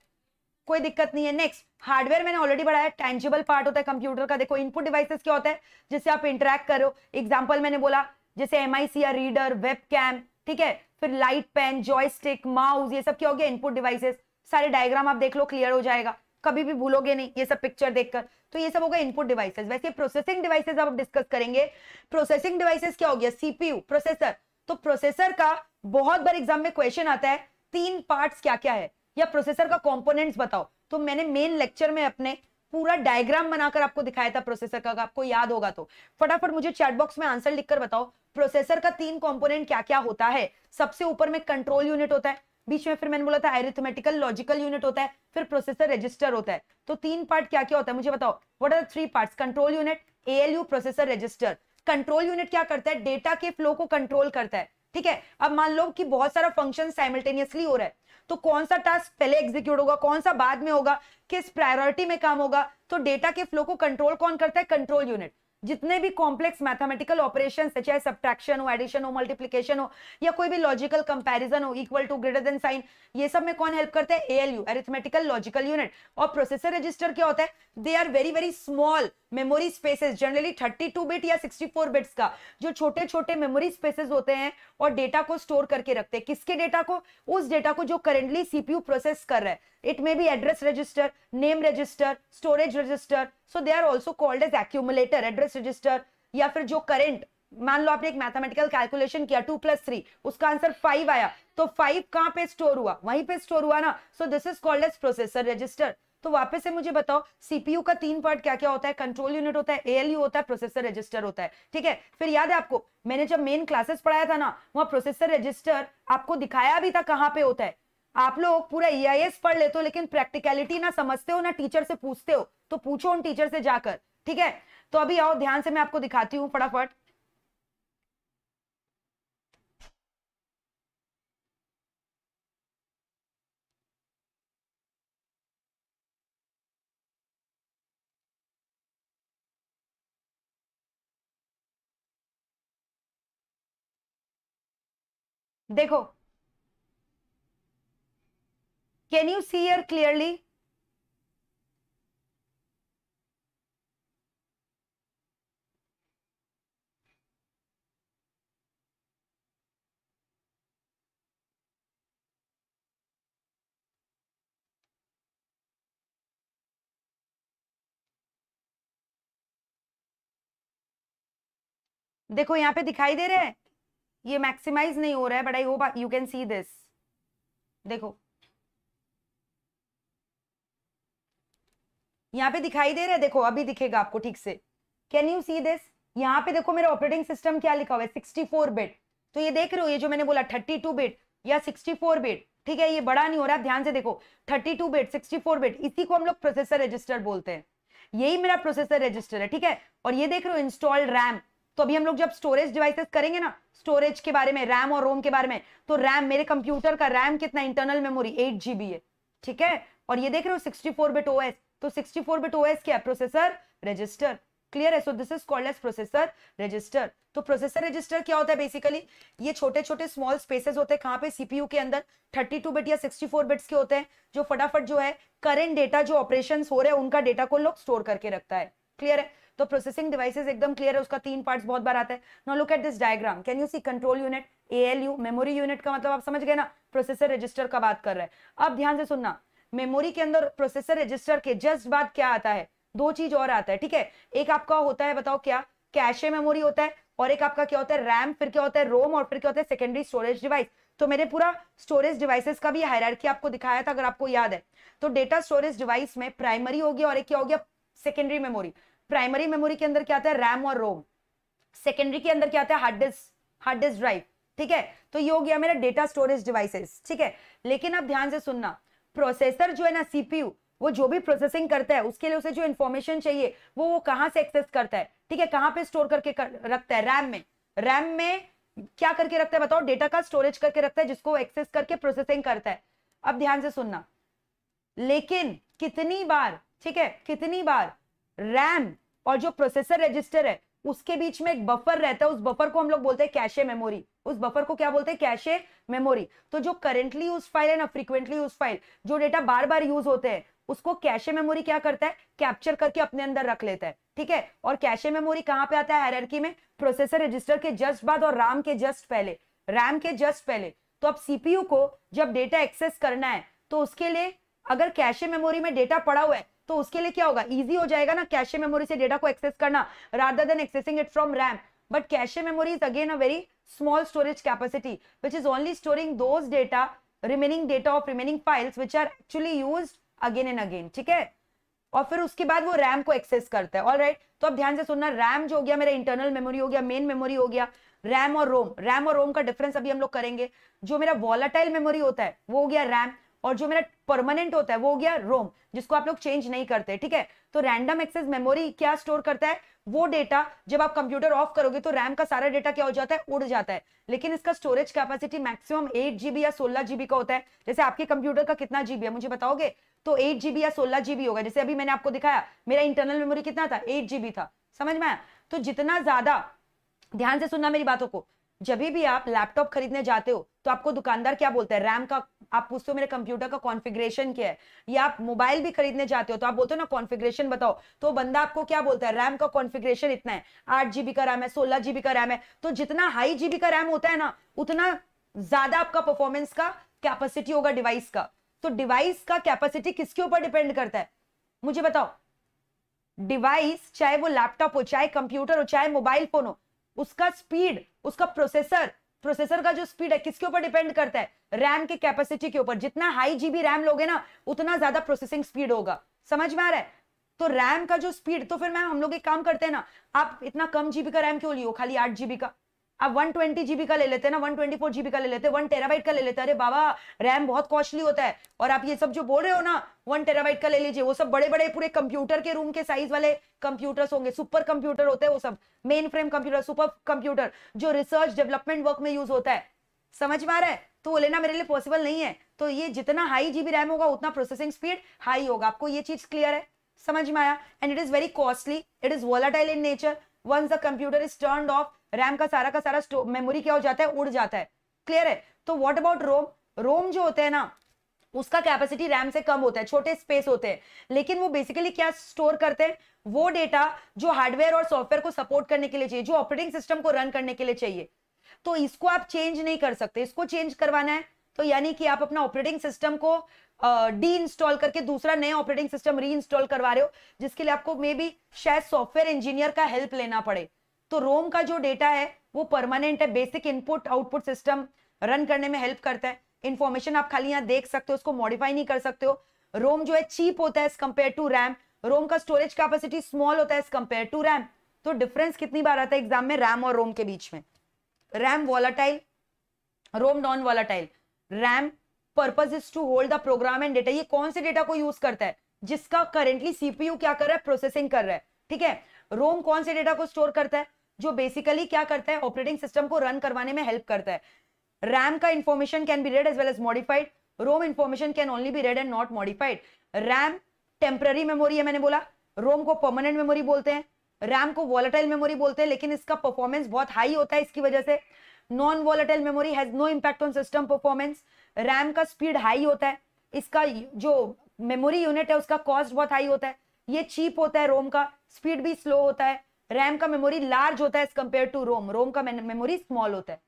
कोई दिक्कत नहीं है नेक्स्ट हार्डवेयर मैंने ऑलरेडी बढ़ाया टेंजिबल पार्ट होता है कंप्यूटर का देखो इनपुट डिवाइसेस क्या होता है जिससे आप इंटरेक्ट करो एग्जांपल मैंने बोला जैसे एम रीडर वेब कैम ठीक है फिर लाइट पेन जॉयस्टिक माउस ये सब क्या हो गया इनपुट डिवाइसेस सारे डायग्राम आप देख लो क्लियर हो जाएगा कभी भी भूलोगे नहीं ये सब पिक्चर देखकर तो ये सब होगा इनपुट डिवाइसेस वैसे प्रोसेसिंग डिवाइसेस आप डिस्कस करेंगे प्रोसेसिंग डिवाइसेस क्या हो गया सीपीयू प्रोसेसर तो प्रोसेसर का बहुत बार एग्जाम में क्वेश्चन आता है तीन पार्ट्स क्या क्या है या प्रोसेसर का कॉम्पोनेंट्स बताओ तो मैंने मेन लेक्चर में अपने पूरा डायग्राम बनाकर आपको दिखाया था प्रोसेसर का आपको याद होगा तो फटाफट मुझे चैट बॉक्स में आंसर लिखकर बताओ प्रोसेसर का तीन कॉम्पोनेंट क्या क्या होता है सबसे ऊपर में कंट्रोल यूनिट होता है बीच में फिर मैंने बोला था एरिथमेटिकल लॉजिकल यूनिट होता है फिर प्रोसेसर रजिस्टर होता है तो तीन पार्ट क्या क्या होता है मुझे बताओ what are three part control unit ALU processor register control unit क्या करता है डेटा के फ्लो को कंट्रोल करता है ठीक है अब मान लो कि बहुत सारा फंक्शन साइमल्टेनियसली हो रहा है तो कौन सा टास्क पहले एग्जीक्यूट होगा कौन सा बाद में होगा किस प्रायोरिटी में काम होगा तो डेटा के फ्लो को कंट्रोल कौन करता है कंट्रोल यूनिट जितने भी कॉम्प्लेक्स मैथमेटिकल ऑपरेशन है चाहे सब्ट्रैक्शन हो एडिशन हो मल्टीप्लीकेशन हो या कोई भी लॉजिकल कंपैरिजन हो equal to greater than sign ये सब में कौन हेल्प करता है एएलयू एरिथमेटिकल लॉजिकल यूनिट और प्रोसेसर रजिस्टर क्या होता है they are very very small memory spaces generally 32 bit या 64 बिट्स का जो छोटे छोटे मेमोरी स्पेसेस होते हैं और डेटा को स्टोर करके रखते हैं किसके डेटा को उस डेटा को जो करेंटली सीपीयू प्रोसेस कर रहा है it may be address register name register storage register so they are also called as accumulator address register या फिर जो करेंट मान लो आपने एक मैथमेटिकल कैलकुलेशन किया टू प्लस थ्री उसका आंसर फाइव आया तो फाइव कहां पे स्टोर हुआ वहीं पे स्टोर हुआ ना so this is called as processor register तो वापस से मुझे बताओ सीपीयू का तीन पार्ट क्या क्या होता है कंट्रोल यूनिट होता है एएलयू होता है प्रोसेसर रजिस्टर होता है ठीक है फिर याद है आपको मैंने जब मेन क्लासेस पढ़ाया था ना वहां प्रोसेसर रजिस्टर आपको दिखाया भी था कहाँ पे होता है आप लोग पूरा ई e पढ़ लेते हो लेकिन प्रैक्टिकलिटी ना समझते हो ना टीचर से पूछते हो तो पूछो उन टीचर से जाकर ठीक है तो अभी आओ ध्यान से मैं आपको दिखाती हूँ फटाफट देखो can you see here clearly देखो यहां पे दिखाई दे रहे हैं ये मैक्सिमाइज नहीं हो रहा है but I hope you can see this देखो यहाँ पे दिखाई दे रहा है देखो अभी दिखेगा आपको ठीक से कैन यू सी दिस यहाँ पे देखो मेरा ऑपरेटिंग सिस्टम क्या लिखा हुआ है सिक्सटी फोर बिट तो ये देख रहे हो ये जो मैंने बोला थर्टी टू बिट या सिक्सटी फोर बिट ठीक है ये बड़ा नहीं हो रहा ध्यान से देखो thirty two bit sixty four bit इसी को हम लोग प्रोसेसर रजिस्टर बोलते हैं यही मेरा प्रोसेसर रजिस्टर है ठीक है और ये देख रहे हो इंस्टॉल रैम तो अभी हम लोग जब स्टोरेज डिवाइसेस करेंगे ना स्टोरेज के बारे में रैम और रोम के बारे में तो रैम मेरे कंप्यूटर का रैम कितना इंटरनल मेमोरी एट जीबी है ठीक है और ये देख रहे हो सिक्सटी फोर बिट ओएस तो सिक्सटी फोर बिट ओएस क्या है प्रोसेसर रजिस्टर क्लियर है so this is called as processor register तो प्रोसेसर रजिस्टर क्या होता है बेसिकली ये छोटे छोटे स्मॉल स्पेसेस होते हैं कहाँ पे सीपीयू के अंदर 32 बिट या 64 बिट्स के होते हैं जो फटाफट जो है करेंट डेटा जो ऑपरेशन हो रहे हैं उनका डेटा को लोग स्टोर करके रखता है क्लियर है तो प्रोसेसिंग डिवाइसेज एकदम क्लियर है उसका तीन पार्ट्स बहुत बार आता है no look at this diagram can you see control unit ALU memory unit का मतलब आप समझ गए ना प्रोसेसर रजिस्टर का बात कर रहे हैं अब ध्यान से सुनना मेमोरी के अंदर प्रोसेसर रजिस्टर के जस्ट बाद क्या आता है दो चीज और आता है ठीक है एक आपका होता है बताओ क्या कैशे मेमोरी होता है और एक आपका क्या होता है रैम फिर क्या होता है रोम और फिर क्या होता है सेकेंडरी स्टोरेज डिवाइस तो मैंने पूरा स्टोरेज डिवाइसेस का भी हायरार्की आपको दिखाया था अगर आपको याद है तो डेटा स्टोरेज डिवाइस में प्राइमरी हो गया और एक क्या हो गया सेकेंडरी मेमोरी प्राइमरी मेमोरी के अंदर क्या आता है रैम और रोम सेकेंडरी के अंदर क्या आता है hard disk hard disk drive ठीक है तो ये हो गया मेरा डेटा स्टोरेज डिवाइसेस ठीक है लेकिन आप ध्यान से सुनना प्रोसेसर जो है ना सीपीयू वो जो भी प्रोसेसिंग करता है उसके लिए उसे जो इन्फॉर्मेशन चाहिए वो वो कहां से एक्सेस करता है ठीक है कहां पे स्टोर करके कर, रखता है रैम में रैम में क्या करके रखता है बताओ डेटा का स्टोरेज करके रखता है जिसको एक्सेस करके प्रोसेसिंग करता है अब ध्यान से सुनना लेकिन कितनी बार ठीक है कितनी बार रैम और जो प्रोसेसर रजिस्टर है उसके बीच में एक बफर रहता है उस बफर को हम लोग बोलते हैं कैशे मेमोरी उस बफर को क्या बोलते हैं कैशे मेमोरी तो जो करेंटली यूज फाइल है ना फ्रीक्वेंटली यूज फाइल जो डेटा बार बार यूज होते हैं उसको कैशे मेमोरी क्या करता है कैप्चर करके अपने अंदर रख लेता है ठीक है और कैशे मेमोरी कहाँ पे आता है हायरकी में प्रोसेसर रजिस्टर के जस्ट बाद और राम के जस्ट पहले रैम के जस्ट पहले तो अब सीपीयू को जब डेटा एक्सेस करना है तो उसके लिए अगर कैशे मेमोरी में डेटा पड़ा हुआ है तो उसके लिए क्या होगा इजी हो जाएगा ना कैशे मेमोरी से डेटा को एक्सेस करना rather than accessing it from RAM but cache memory is again a very small storage capacity which is only storing those data remaining data of remaining files which are actually use again and again ठीक है और फिर उसके बाद वो RAM को access करता है ऑल right? तो अब ध्यान से सुनना रैम जो हो गया मेरा इंटरनल मेमोरी हो गया मेन मेमोरी हो गया रैम और रोम रैम और रोम का डिफरेंस अभी हम लोग करेंगे जो मेरा वॉलाटाइल मेमोरी होता है वो हो गया रैम और जो मेरा परमानेंट होता है वो हो गया रोम जिसको आप लोग चेंज नहीं करते ठीक है तो रैंडम एक्सेस मेमोरी क्या स्टोर करता है वो डेटा जब आप कंप्यूटर ऑफ करोगे तो रैम का सारा डेटा क्या हो जाता है उड़ जाता है लेकिन इसका storage capacity maximum eight GB या सोलह जीबी का होता है जैसे आपके कंप्यूटर का कितना जीबी है मुझे बताओगे तो एट जीबी या सोलह जीबी होगा जैसे अभी मैंने आपको दिखाया मेरा इंटरनल मेमोरी कितना था एट जीबी था समझ में आया तो जितना ज्यादा ध्यान से सुनना मेरी बातों को जब भी आप लैपटॉप खरीदने जाते हो तो आपको दुकानदार क्या बोलता है रैम का आप पूछते हो मेरे कंप्यूटर का कॉन्फ़िगरेशन क्या है या आप मोबाइल भी खरीदने जाते हो तो आप बोलते हो ना कॉन्फ़िगरेशन बताओ तो बंदा आपको क्या बोलता है रैम का कॉन्फ़िगरेशन इतना है आठ जीबी का रैम है सोलह जीबी का रैम है तो जितना हाई जीबी का रैम होता है ना उतना ज्यादा आपका परफॉर्मेंस का कैपेसिटी होगा डिवाइस का तो डिवाइस का कैपेसिटी किसके ऊपर डिपेंड करता है मुझे बताओ डिवाइस चाहे वो लैपटॉप हो चाहे कंप्यूटर हो चाहे मोबाइल फोन हो उसका स्पीड उसका प्रोसेसर प्रोसेसर का जो स्पीड है किसके ऊपर डिपेंड करता है रैम के कैपेसिटी के ऊपर जितना हाई जीबी रैम लोगे ना उतना ज्यादा प्रोसेसिंग स्पीड होगा समझ में आ रहा है तो रैम का जो स्पीड तो फिर मैम हम लोग एक काम करते हैं ना आप इतना कम जीबी का रैम क्यों लियो खाली आठ जीबी का अब 120 ट्वेंटी का ले लेते हैं ना 124 ट्वेंटी का ले लेते हैं वन टेराबाइट का ले लेते हैं अरे बाबा रैम बहुत कॉस्टली होता है और आप ये सब जो बोल रहे हो ना वन टेराबाइट का ले लीजिए वो सब बड़े बड़े पूरे कंप्यूटर के रूम के साइज वाले कंप्यूटर्स होंगे सुपर कंप्यूटर होते हैं वो सब mainframe computer supercomputer जो रिसर्च डेवलपमेंट वर्क में यूज होता है समझ में आ रहा है तो वो लेना मेरे लिए पॉसिबल नहीं है तो ये जितना हाई जीबी रैम होगा उतना प्रोसेसिंग स्पीड हाई होगा आपको ये चीज क्लियर है समझ में आया and it is very costly it is volatile in nature once the computer is turn off RAM का सारा का सारा मेमोरी क्या हो जाता है उड़ जाता है क्लियर है तो व्हाट अबाउट रोम रोम जो होते हैं ना उसका कैपेसिटी रैम से कम होता है छोटे स्पेस होते हैं लेकिन वो बेसिकली क्या स्टोर करते हैं वो डेटा जो हार्डवेयर और सॉफ्टवेयर को सपोर्ट करने के लिए चाहिए जो ऑपरेटिंग सिस्टम को रन करने के लिए चाहिए तो इसको आप चेंज नहीं कर सकते इसको चेंज करवाना है तो यानी कि आप अपना ऑपरेटिंग सिस्टम को डी इंस्टॉल करके दूसरा नया ऑपरेटिंग सिस्टम री इंस्टॉल करवा रहे हो जिसके लिए आपको मे बी शायद सॉफ्टवेयर इंजीनियर का हेल्प लेना पड़े तो रोम का जो डेटा है वो परमानेंट है basic input output system run करने में हेल्प करता है इन्फॉर्मेशन आप खाली यहाँ देख सकते हो उसको मॉडिफाई नहीं कर सकते हो रोम जो है चीप होता है as compare to RAM ROM का स्टोरेज कैपेसिटी स्मॉल होता है एज कम्पेयर टू रैम तो डिफरेंस कितनी बार आता है एग्जाम में रैम और रोम के बीच में RAM volatile ROM non volatile RAM purpose is to hold the program and data ये कौन से डेटा को यूज करता है जिसका करेंटली सीपीयू क्या कर रहा है प्रोसेसिंग कर रहा है ठीक है रोम कौन से डेटा को स्टोर करता है जो बेसिकली क्या करता है ऑपरेटिंग सिस्टम को रन करवाने में हेल्प करता है रैम का information can be read as well as modified ROM information can only be read and not modified RAM temporary memory है मैंने बोला रोम को परमानेंट मेमोरी बोलते हैं रैम को वॉलेटाइल मेमोरी बोलते हैं लेकिन इसका परफॉर्मेंस बहुत हाई होता है इसकी वजह से non volatile memory has no impact on system performance RAM का स्पीड हाई होता है इसका जो मेमोरी यूनिट है उसका कॉस्ट बहुत हाई होता है ये चीप होता है रोम का स्पीड भी स्लो होता है रैम का मेमोरी लार्ज होता है as compare to ROM ROM का मेमोरी स्मॉल होता है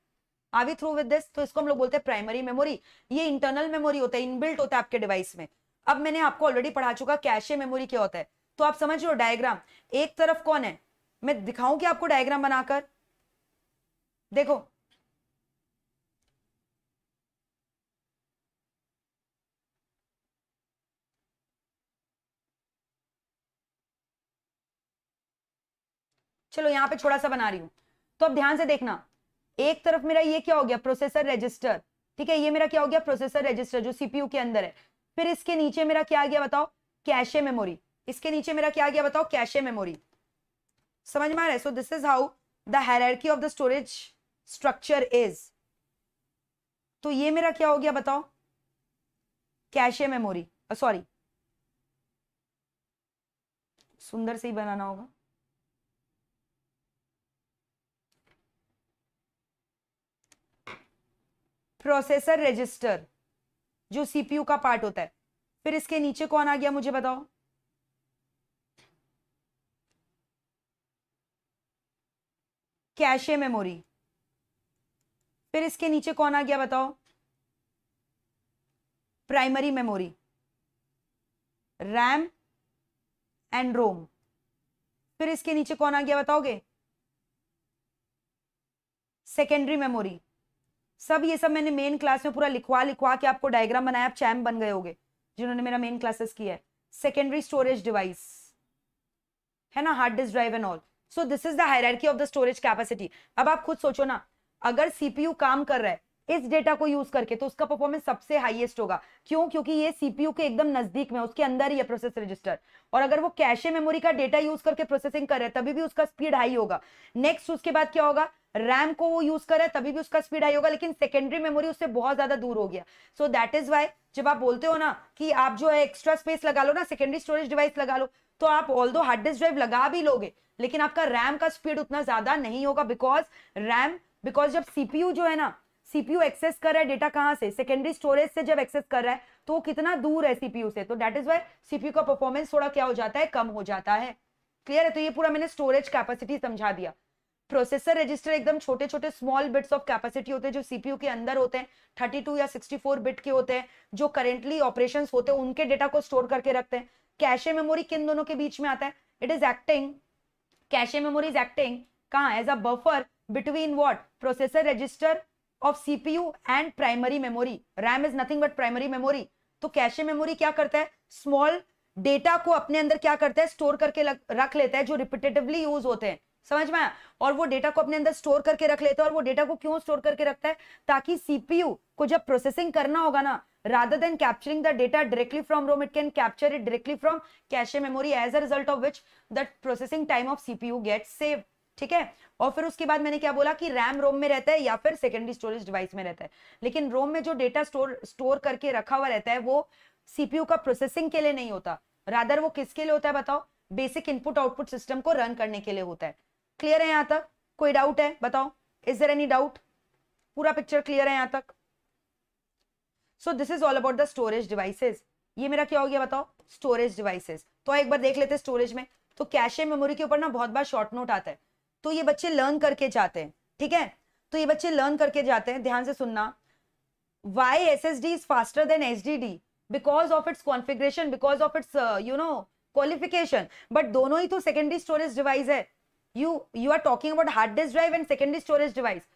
आर थ्रू विद दिस तो इसको हम लोग बोलते हैं प्राइमरी मेमोरी ये इंटरनल मेमोरी होता है इनबिल्ट होता है आपके डिवाइस में अब मैंने आपको ऑलरेडी पढ़ा चुका कैशे मेमोरी क्या होता है तो आप समझ लो डायग्राम एक तरफ कौन है मैं दिखाऊं कि आपको डायग्राम बनाकर देखो चलो यहाँ पे छोटा सा बना रही हूँ तो अब ध्यान से देखना एक तरफ मेरा ये क्या हो गया प्रोसेसर रजिस्टर ठीक है ये मेरा क्या हो गया प्रोसेसर रजिस्टर जो सीपीयू के अंदर है फिर इसके नीचे मेरा क्या आ गया बताओ कैशे मेमोरी इसके नीचे मेरा क्या आ गया बताओ कैशे मेमोरी समझ में आ रहा है so this is how the hierarchy of the storage structure is तो ये मेरा क्या हो गया बताओ कैशे मेमोरी सॉरी सुंदर से ही बनाना होगा प्रोसेसर रजिस्टर जो सीपीयू का पार्ट होता है फिर इसके नीचे कौन आ गया मुझे बताओ कैशे मेमोरी फिर इसके नीचे कौन आ गया बताओ primary memory RAM and ROM फिर इसके नीचे कौन आ गया बताओगे सेकेंडरी मेमोरी सब ये सब मैंने मेन क्लास में पूरा लिखवा लिखवा के आपको डायग्राम बनाया आप चैम बन गए होगे जिन्होंने मेरा मेन क्लासेस किया है सेकेंडरी स्टोरेज डिवाइस है ना hard disk drive and all so this is the hierarchy of the storage capacity अब आप खुद सोचो ना अगर सीपीयू काम कर रहा है इस डेटा को यूज करके तो उसका परफॉर्मेंस सबसे हाईएस्ट होगा क्यों क्योंकि ये सीपीयू के एकदम नजदीक में उसके अंदर ही है प्रोसेस रजिस्टर और अगर वो कैशे मेमोरी का डेटा यूज करके प्रोसेसिंग कर रहे हैं तभी भी उसका स्पीड हाई होगा नेक्स्ट उसके बाद क्या होगा रैम को वो यूज कर करे तभी भी उसका स्पीड हाई होगा लेकिन सेकेंडरी मेमोरी उससे बहुत ज्यादा दूर हो गया सो दैट इज वाई जब आप बोलते हो ना कि आप जो है एक्स्ट्रा स्पेस लगा लो ना सेकेंडरी स्टोरेज डिवाइस लगा लो तो आप ऑल दो हार्ड डिस्क ड्राइव लगा भी लोगे लेकिन आपका रैम का स्पीड उतना ज्यादा नहीं होगा बिकॉज रैम बिकॉज जब सीपीयू जो है ना सीपीयू एक्सेस कर रहा है डेटा कहाँ से सेकेंडरी स्टोरेज से जब एक्सेस कर रहा है तो वो कितना दूर है सीपीयू से तो डेट इज वाई सीपीयू का परफॉर्मेंस थोड़ा क्या हो जाता है कम हो जाता है क्लियर है तो ये पूरा मैंने स्टोरेज कैपेसिटी समझा दिया प्रोसेसर रजिस्टर एकदम छोटे छोटे स्मॉल बिट्स ऑफ कैपेसिटी होते हैं जो सीपीयू के अंदर होते हैं 32 या 64 बिट के होते हैं जो करेंटली ऑपरेशंस होते हैं उनके डेटा को स्टोर करके रखते हैं कैशे मेमोरी किन दोनों के बीच में आता है it is acting cache memory is acting कहा as a buffer between what processor register of CPU and primary memory RAM is nothing but primary memory तो कैशे मेमोरी क्या करता है स्मॉल डेटा को अपने अंदर क्या करता है स्टोर करके रख लेता है जो रिपीटेटिवली यूज होते हैं समझ में और वो डेटा को अपने अंदर स्टोर करके रख लेता है और वो डेटा को क्यों स्टोर करके रखता है ताकि सीपीयू को जब प्रोसेसिंग करना होगा ना rather than capturing the data directly from ROM it can capture it directly from cache memory as a result of which the processing time of CPU get saved ठीक है और फिर उसके बाद मैंने क्या बोला कि रैम रोम में रहता है या फिर सेकेंडरी स्टोरेज डिवाइस में रहता है लेकिन रोम में जो डेटा स्टोर स्टोर करके रखा हुआ रहता है वो सीपीयू का प्रोसेसिंग के लिए नहीं होता रादर वो किसके लिए होता है बताओ बेसिक इनपुट आउटपुट सिस्टम को रन करने के लिए होता है क्लियर है यहाँ तक कोई डाउट है बताओ इज देर एनी डाउट पूरा पिक्चर क्लियर है यहाँ तक so this is all about the storage devices ये मेरा क्या हो गया बताओ स्टोरेज डिवाइसेज तो एक बार देख लेते हैं स्टोरेज में तो कैशे मेमोरी के ऊपर ना बहुत बार शॉर्ट नोट आता है तो ये बच्चे लर्न करके जाते हैं ठीक है तो ये बच्चे लर्न करके जाते हैं ध्यान से सुनना why S S D is faster than H D D because of its configuration because of its you know qualification but दोनों ही तो सेकेंडरी स्टोरेज डिवाइस है you you are talking about hard disk drive and secondary storage device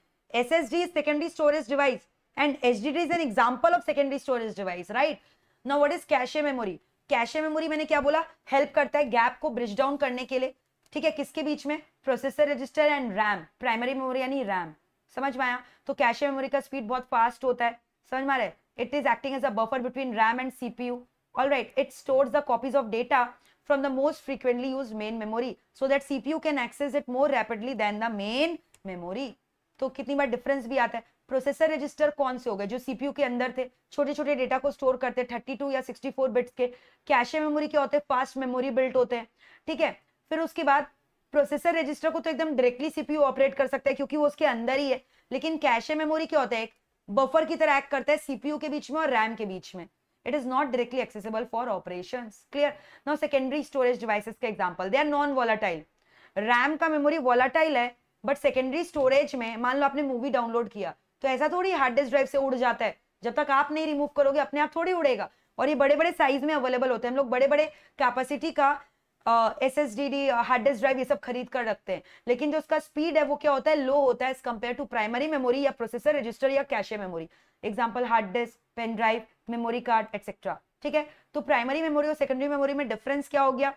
S S D is secondary storage device and D D is an example of secondary storage device right now what is cache memory cache memory मैंने क्या बोला? Help करता है gap को bridge down करने के लिए ठीक है किसके बीच में processor register and RAM primary memory यानी रैम समझ में आया तो कैश मेमोरी का स्पीड बहुत फास्ट होता है समझ में आ रहा है it is acting as a buffer between RAM and CPU right it store the copies of data from the most frequently use main memory so that CPU can access it more rapidly than the main memory तो कितनी बार difference भी आता है processor register कौन से हो गए जो सीपीयू के अंदर थे छोटे छोटे डेटा को स्टोर करते 32 या 64 बिट्स के कैशे मेमोरी क्या होते हैं फास्ट मेमोरी बिल्ट होते हैं ठीक है फिर उसके बाद प्रोसेसर रजिस्टर को तो एकदम डायरेक्टली सीपीयू ऑपरेट कर सकता है क्योंकि वो उसके अंदर ही है लेकिन कैशे मेमोरी क्या होता है बफर की तरह एक्ट करता है सीपीयू के बीच में और रैम के बीच में it is not directly accessible for operation clear now secondary storage devices का example they are non volatile का मेमोरी वॉलाटाइल है बट सेकेंडरी स्टोरेज में मान लो आपने मूवी डाउनलोड किया तो ऐसा थोड़ी हार्ड डिस्क ड्राइव से उड़ जाता है जब तक आप नहीं रिमूव करोगे अपने आप थोड़ी उड़ेगा और ये बड़े बड़े साइज में अवेलेबल होते हैं हम लोग बड़े बड़े कैपेसिटी का S S D D hard disk drive ये सब खरीद कर रखते हैं लेकिन जो उसका स्पीड है वो क्या होता है लो होता है as compare to primary memory या प्रोसेसर रजिस्टर या cache memory example hard disk pen drive memory card etcetera ठीक है तो प्राइमरी मेमोरी और सेकेंडरी मेमोरी में डिफरेंस क्या हो गया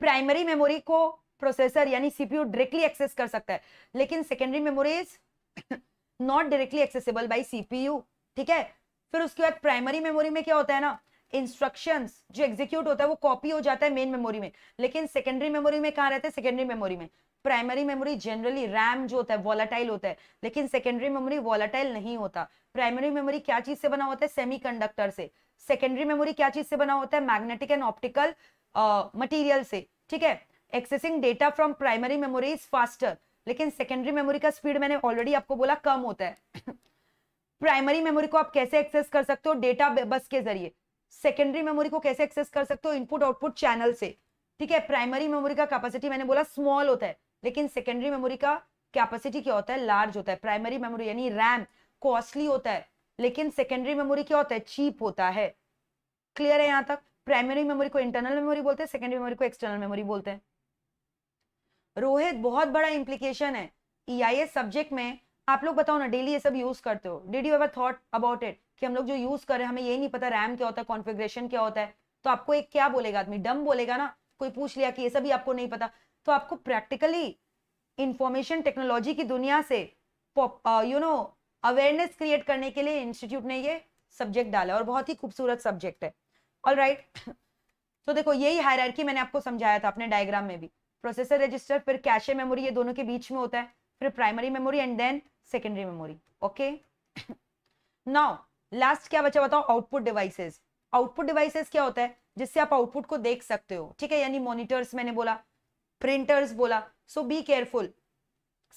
प्राइमरी मेमोरी को प्रोसेसर यानी सीपीयू डायरेक्टली एक्सेस कर सकता है लेकिन secondary memory is not directly accessible by CPU ठीक है फिर उसके बाद प्राइमरी मेमोरी में क्या होता है ना इंस्ट्रक्शन जो एग्जीक्यूट होता है वो कॉपी हो जाता है मेन मेमोरी में लेकिन सेकेंडरी मेमोरी में कहाँ रहते हैं सेकेंडरी मेमोरी में प्राइमरी मेमोरी जनरली रैम जो होता है वॉलाटाइल होता है लेकिन सेकेंडरी मेमोरी वॉलाटाइल नहीं होता प्राइमरी मेमोरी क्या चीज से बना होता है कंडक्टर से सेकेंडरी मेमोरी क्या चीज से बना होता है मैग्नेटिक एंड ऑप्टिकल मटेरियल से ठीक है accessing data from primary memory is faster लेकिन सेकेंडरी मेमोरी का स्पीड मैंने ऑलरेडी आपको बोला कम होता है प्राइमरी मेमोरी को आप कैसे एक्सेस कर सकते हो डेटा बस के जरिए सेकेंडरी मेमोरी को कैसे एक्सेस कर सकते हो इनपुट आउटपुट चैनल से ठीक है प्राइमरी मेमोरी का कैपेसिटी मैंने बोला स्मॉल होता है लेकिन सेकेंडरी मेमोरी का कैपेसिटी क्या होता है लार्ज होता है प्राइमरी मेमोरी यानी रैम कॉस्टली होता है लेकिन सेकेंडरी मेमोरी क्या होता है चीप होता है क्लियर है यहाँ तक प्राइमरी मेमोरी को इंटरनल मेमोरी बोलते हैं सेकेंडरी मेमोरी को एक्सटर्नल मेमोरी बोलते हैं रोहित बहुत बड़ा इंप्लीकेशन है ई e सब्जेक्ट में आप लोग बताओ ना डेली ये सब यूज करते हो did you ever thought about it कि हम लोग जो यूज कर रहे हैं हमें ये नहीं पता रैम क्या होता है कॉन्फिग्रेशन क्या होता है तो आपको एक क्या बोलेगा आदमी डम बोलेगा ना कोई पूछ लिया कि ये सभी आपको नहीं पता तो आपको प्रैक्टिकली इंफॉर्मेशन टेक्नोलॉजी की दुनिया से यू नो अवेयरनेस क्रिएट करने के लिए इंस्टीट्यूट ने ये सब्जेक्ट डाला और बहुत ही खूबसूरत सब्जेक्ट है ऑल राइट तो देखो यही हायरार्की मैंने आपको समझाया था अपने डायग्राम में भी प्रोसेसर रजिस्टर फिर कैशे मेमोरी ये दोनों के बीच में होता है फिर primary memory and then secondary memory okay now last क्या बचा बताओ आउटपुट डिवाइसेस आउटपुट डिवाइसेस क्या होता है जिससे आप आउटपुट को देख सकते हो ठीक है यानी मॉनिटर्स मैंने बोला प्रिंटर्स बोला so be careful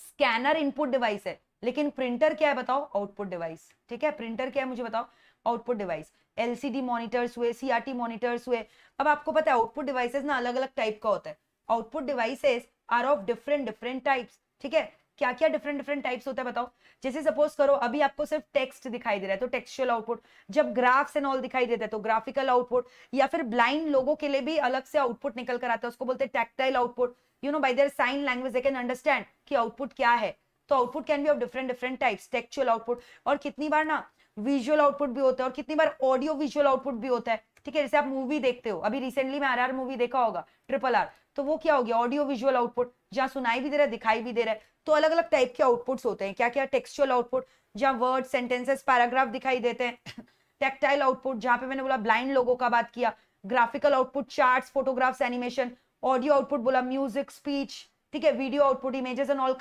scanner input device है लेकिन प्रिंटर क्या है बताओ आउटपुट डिवाइस ठीक है प्रिंटर क्या है मुझे बताओ आउटपुट डिवाइस एलसीडी मॉनिटर्स हुए सीआरटी मॉनिटर्स हुए अब आपको पता है आउटपुट डिवाइसेस ना अलग अलग टाइप का होता है output devices are of different different types ठीक है क्या क्या डिफरेंट डिफरेंट टाइप्स होता है बताओ जैसे सपोज करो अभी आपको सिर्फ टेक्स्ट दिखाई दे रहा है तो टेक्सचुअल आउटपुट जब ग्राफ्स एंड ऑल दिखाई देता है तो ग्राफिकल आउटपुट या फिर ब्लाइंड लोगों के लिए भी अलग से आउटपुट निकल कर आता है उसको बोलते हैं tactile output you know by there sign language they can understand की आउटपुट क्या है तो आउटपुट कैन भी of different different types textual output और कितनी बार ना विजुअल आउटपुट भी होता है और कितनी बार ऑडियो विजुअल आउटपुट भी होता है ठीक है जैसे आप मूवी देखते हो अभी रिसेंटली में आर मूवी देखा होगा ट्रिपल आर तो वो क्या हो गया ऑडियो विजुअल आउटपुट जहाँ सुनाई भी दे रहा है दिखाई भी दे रहा है तो अलग अलग टाइप के आउटपुट्स होते हैं क्या क्या टेक्सचुअल आउटपुट जहाँ वर्ड सेंटेंसेस पैराग्राफ दिखाई देते हैं टेक्टाइल आउटपुट जहाँ पे मैंने बोला ब्लाइंड लोगों का बात किया graphical output chart photographs animation audio output बोला म्यूजिक स्पीच ठीक है video output images and all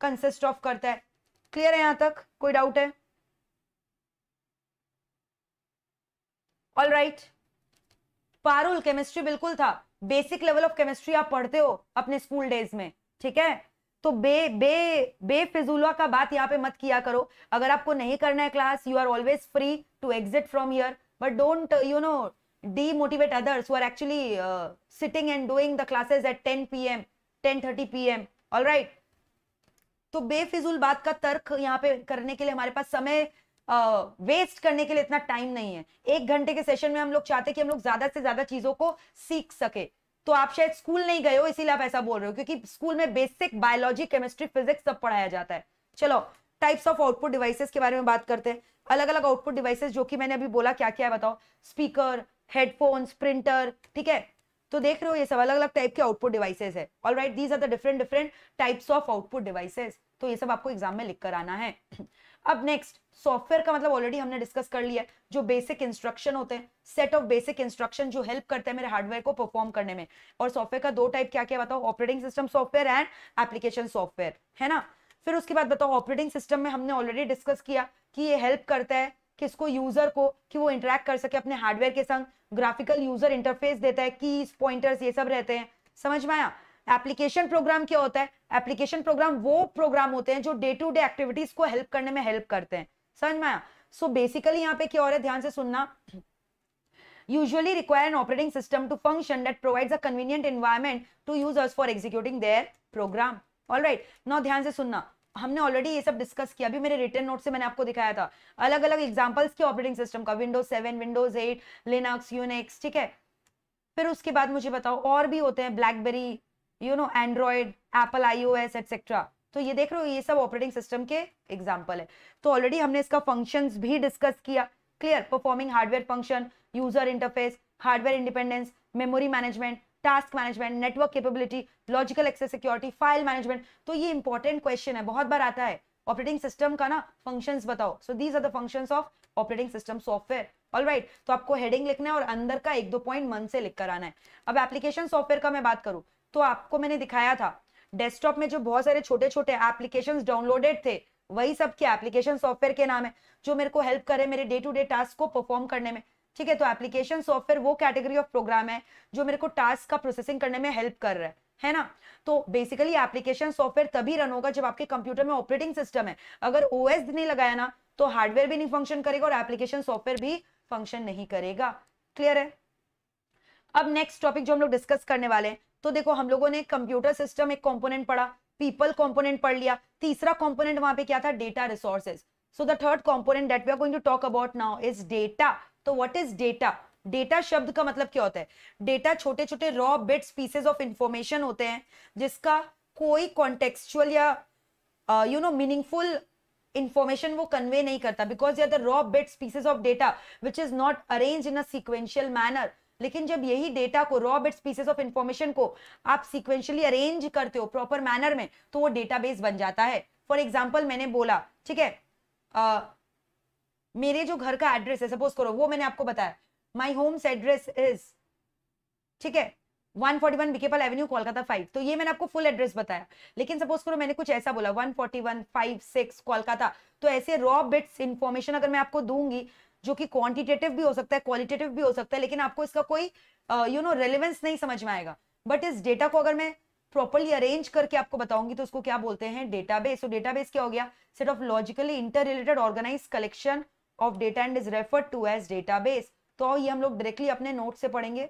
consist of करता है क्लियर है यहां तक कोई डाउट है all right right. Parul chemistry बिल्कुल था बेसिक लेवल ऑफ केमिस्ट्री आप पढ़ते हो अपने स्कूल डेज में ठीक है तो बे बे बे फिजुलवा का बात यहाँ पे मत किया करो अगर आपको नहीं करना है class you are always free to exit from here but don't you know demotivate others who are actually uh, sitting and doing the classes at 10 pm 10:30 pm all right तो बेफिजुल बात का तर्क यहाँ पे करने के लिए हमारे पास समय वेस्ट करने के लिए इतना टाइम नहीं है एक घंटे के सेशन में हम लोग चाहते कि हम लोग ज्यादा से ज्यादा चीजों को सीख सके तो आप शायद स्कूल नहीं गए हो इसीलिए आप ऐसा बोल रहे हो क्योंकि स्कूल में बेसिक बायोलॉजी केमिस्ट्री फिजिक्स सब पढ़ाया जाता है चलो टाइप्स ऑफ आउटपुट डिवाइसेस के बारे में बात करते हैं अलग अलग आउटपुट डिवाइसेस जो कि मैंने अभी बोला क्या क्या है बताओ स्पीकर हेडफोन्स प्रिंटर ठीक है तो देख रहे हो ये सब अलग अलग टाइप के आउटपुट डिवाइसेस है all right these are the different different types of output devices तो ये सब आपको एग्जाम में लिख कर आना है अब नेक्स्ट सॉफ्टवेयर का मतलब ऑलरेडी हमने डिस्कस कर लिया जो बेसिक इंस्ट्रक्शन होते हैं सेट ऑफ बेसिक इंस्ट्रक्शन जो हेल्प करते हैं मेरे हार्डवेयर को परफॉर्म करने में और सॉफ्टवेयर का दो टाइप क्या क्या बताओ operating system software and application software है ना फिर उसके बाद बताओ ऑपरेटिंग सिस्टम में हमने ऑलरेडी डिस्कस किया कि ये हेल्प करता है किसको यूजर को कि वो इंटरेक्ट कर सके अपने हार्डवेयर के संग ग्राफिकल यूजर इंटरफेस देता है कीज पॉइंटर्स ये सब रहते हैं समझ में आया एप्लीकेशन प्रोग्राम क्या होता है एप्लीकेशन प्रोग्राम वो प्रोग्राम होते हैं जो डे टू डे एक्टिविटीज को हेल्प करने में हेल्प करते हैं समझ में आया सो बेसिकली यहाँ पे क्या हो रहा है ध्यान से सुनना usually require an operating system to function that that a convenient environment to use users for executing their program all right now ध्यान से सुनना हमने ऑलरेडी ये सब डिस्कस किया अभी मेरे रिटर्न नोट से मैंने आपको दिखाया था अलग अलग एग्जाम्पल्स के ऑपरेटिंग सिस्टम का Windows seven Windows eight Linux Unix ठीक है फिर उसके बाद मुझे बताओ और भी होते हैं BlackBerry you know Android Apple iOS etcetera तो ये देख रहे हो ये सब ऑपरेटिंग सिस्टम के एग्जाम्पल है तो ऑलरेडी हमने इसका फंक्शंस भी डिस्कस किया clear performing hardware function user interface hardware independence memory management task management network capability logical access security file management तो ये इंपॉर्टेंट क्वेश्चन है बहुत बार आता है ऑपरेटिंग सिस्टम का ना फंक्शंस बताओ so these are the functions of operating system software all right तो आपको हेडिंग लिखना है और अंदर का एक दो पॉइंट मन से लिख कर आना है अब एप्लीकेशन सॉफ्टवेयर का मैं बात करूँ तो आपको मैंने दिखाया था डेस्कटॉप में जो बहुत सारे छोटे छोटे एप्लीकेशन डाउनलोडेड थे वही सब के एप्लीकेशन सॉफ्टवेयर के नाम है जो मेरे को हेल्प करे मेरे डे टू डे टास्क को परफॉर्म करने में ठीक है तो एप्लीकेशन सॉफ्टवेयर वो कैटेगरी ऑफ प्रोग्राम है जो मेरे को टास्क का प्रोसेसिंग करने में हेल्प कर रहा है है ना तो बेसिकली एप्लीकेशन सॉफ्टवेयर तभी रन होगा जब आपके कंप्यूटर में ऑपरेटिंग सिस्टम है अगर ओएस नहीं लगाया ना तो हार्डवेयर भी नहीं फंक्शन करेगा और एप्लीकेशन सॉफ्टवेयर भी फंक्शन नहीं करेगा क्लियर है अब नेक्स्ट टॉपिक जो हम लोग डिस्कस करने वाले हैं तो देखो हम लोगों ने कंप्यूटर सिस्टम एक कॉम्पोनेंट पढ़ा पीपल कॉम्पोनेंट पढ़ लिया तीसरा कॉम्पोनेंट वहां पे क्या था data resources so the third component that we are going to talk about now is data तो व्हाट इज डेटा डेटा शब्द का मतलब क्या होता है डेटा छोटे छोटे raw bits pieces of information होते हैं जिसका कोई कॉन्टेक्चुअल या यू नो मीनिंगफुल इंफॉर्मेशन वो कन्वे नहीं करता because they are the raw bits pieces of data which is not arrange in a sequential manner लेकिन जब यही डेटा को raw bits pieces of information को आप सिक्वेंशली अरेंज करते हो प्रॉपर मैनर में तो वो डेटाबेस बन जाता है फॉर एग्जाम्पल मैंने बोला ठीक है मेरे जो घर का एड्रेस है सपोज करो वो मैंने आपको बताया माई होम्स एड्रेस इज ठीक है 141 विकेपल एवेन्यू कोलकाता फाइव तो ये मैंने आपको फुल एड्रेस बताया लेकिन सपोज करो मैंने कुछ ऐसा बोला 141 सिक्स कोलकाता तो ऐसे रॉ बिट्स इंफॉर्मेशन अगर मैं आपको दूंगी जो कि क्वांटिटेटिव भी हो सकता है क्वालिटेटिव भी हो सकता है लेकिन आपको इसका कोई यू नो रेलिवेंस नहीं समझ में आएगा बट इस डेटा को अगर मैं प्रॉपरली अरेंज करके आपको बताऊंगी तो उसको क्या बोलते हैं डेटाबेस तो डेटाबेस क्या हो गया set of logically inter related organize collection of data and is refer to as database तो ये हम लोग डायरेक्टली अपने नोट से पढ़ेंगे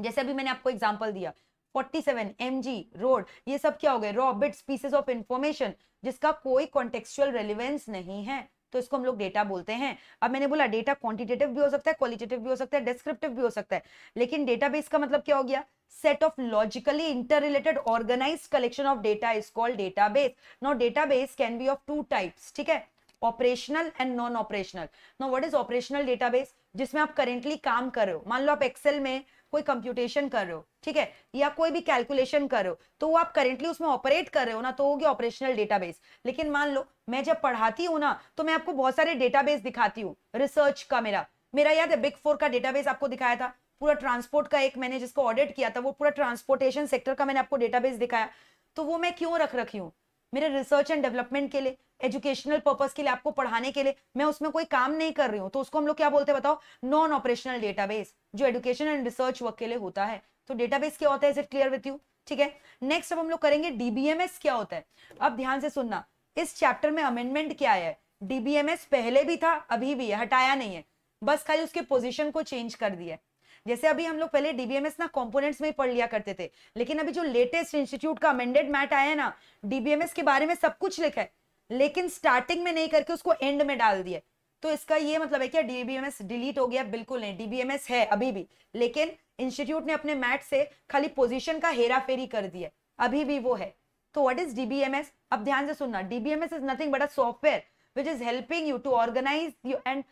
जैसे अभी मैंने आपको एग्जाम्पल दिया 47 mg रोड ये सब क्या हो गए raw bits pieces of information जिसका कोई कॉन्टेक्चुअल रेलिवेंस नहीं है तो इसको हम लोग डेटा बोलते हैं अब मैंने बोला डेटा क्वांटिटेटिव भी हो सकता है क्वालिटेटिव भी हो सकता है डिस्क्रिप्टिव भी हो सकता है लेकिन डेटाबेस का मतलब क्या हो गया set set of logically interrelated organized collection of data is called database now database can be of two types ठीक है operational and non operational now what is operational database जिसमें आप करेंटली काम कर रहे हो मान लो आप एक्सेल में कोई कंप्यूटेशन कर रहे हो ठीक है या कोई भी कैलकुलेशन कर रहे हो तो वो आप करेंटली उसमें ऑपरेट कर रहे हो ना तो होगी ऑपरेशनल डेटाबेस लेकिन मान लो मैं जब पढ़ाती हूँ ना तो मैं आपको बहुत सारे डेटाबेस दिखाती हूँ रिसर्च का मेरा मेरा याद है बिग फोर का डेटाबेस आपको दिखाया था पूरा ट्रांसपोर्ट का एक मैंने जिसको ऑडिट किया था वो पूरा ट्रांसपोर्टेशन सेक्टर का मैंने आपको डेटाबेस दिखाया तो वो मैं क्यों रख रखी हूँ मेरे रिसर्च एंड डेवलपमेंट के लिए एजुकेशनल पर्पज के लिए आपको पढ़ाने के लिए मैं उसमें कोई काम नहीं कर रही हूँ तो उसको हम लोग क्या बोलते हैं बताओ नॉन ऑपरेशनल डेटाबेस जो एजुकेशन एंड रिसर्च वर्क के लिए होता है तो डेटाबेस क्या होता है is it clear with you ठीक है नेक्स्ट अब हम लोग करेंगे डीबीएमएस क्या होता है अब ध्यान से सुनना इस चैप्टर में अमेंडमेंट क्या है डीबीएमएस पहले भी था अभी भी है हटाया नहीं है बस खाली उसके पोजीशन को चेंज कर दिया है जैसे अभी हम लोग पहले डीबीएमएस ना कंपोनेंट्स में पढ़ लिया करते थे लेकिन अभी जो लेटेस्ट इंस्टीट्यूट का अमेंडेड मैट आया है ना डीबीएमएस के बारे में सब कुछ लिखा है लेकिन स्टार्टिंग में नहीं करके उसको एंड में डाल दिया तो इसका ये मतलब है क्या डीबीएमएस डिलीट हो गया बिल्कुल नहीं डीबीएमएस है अभी भी लेकिन इंस्टीट्यूट ने अपने मैट से खाली पोजिशन का हेरा फेरी कर दिया अभी भी वो है तो व्हाट इज डीबीएमएस अब ध्यान से सुनना DBMS is nothing but a software which is helping you to organize you and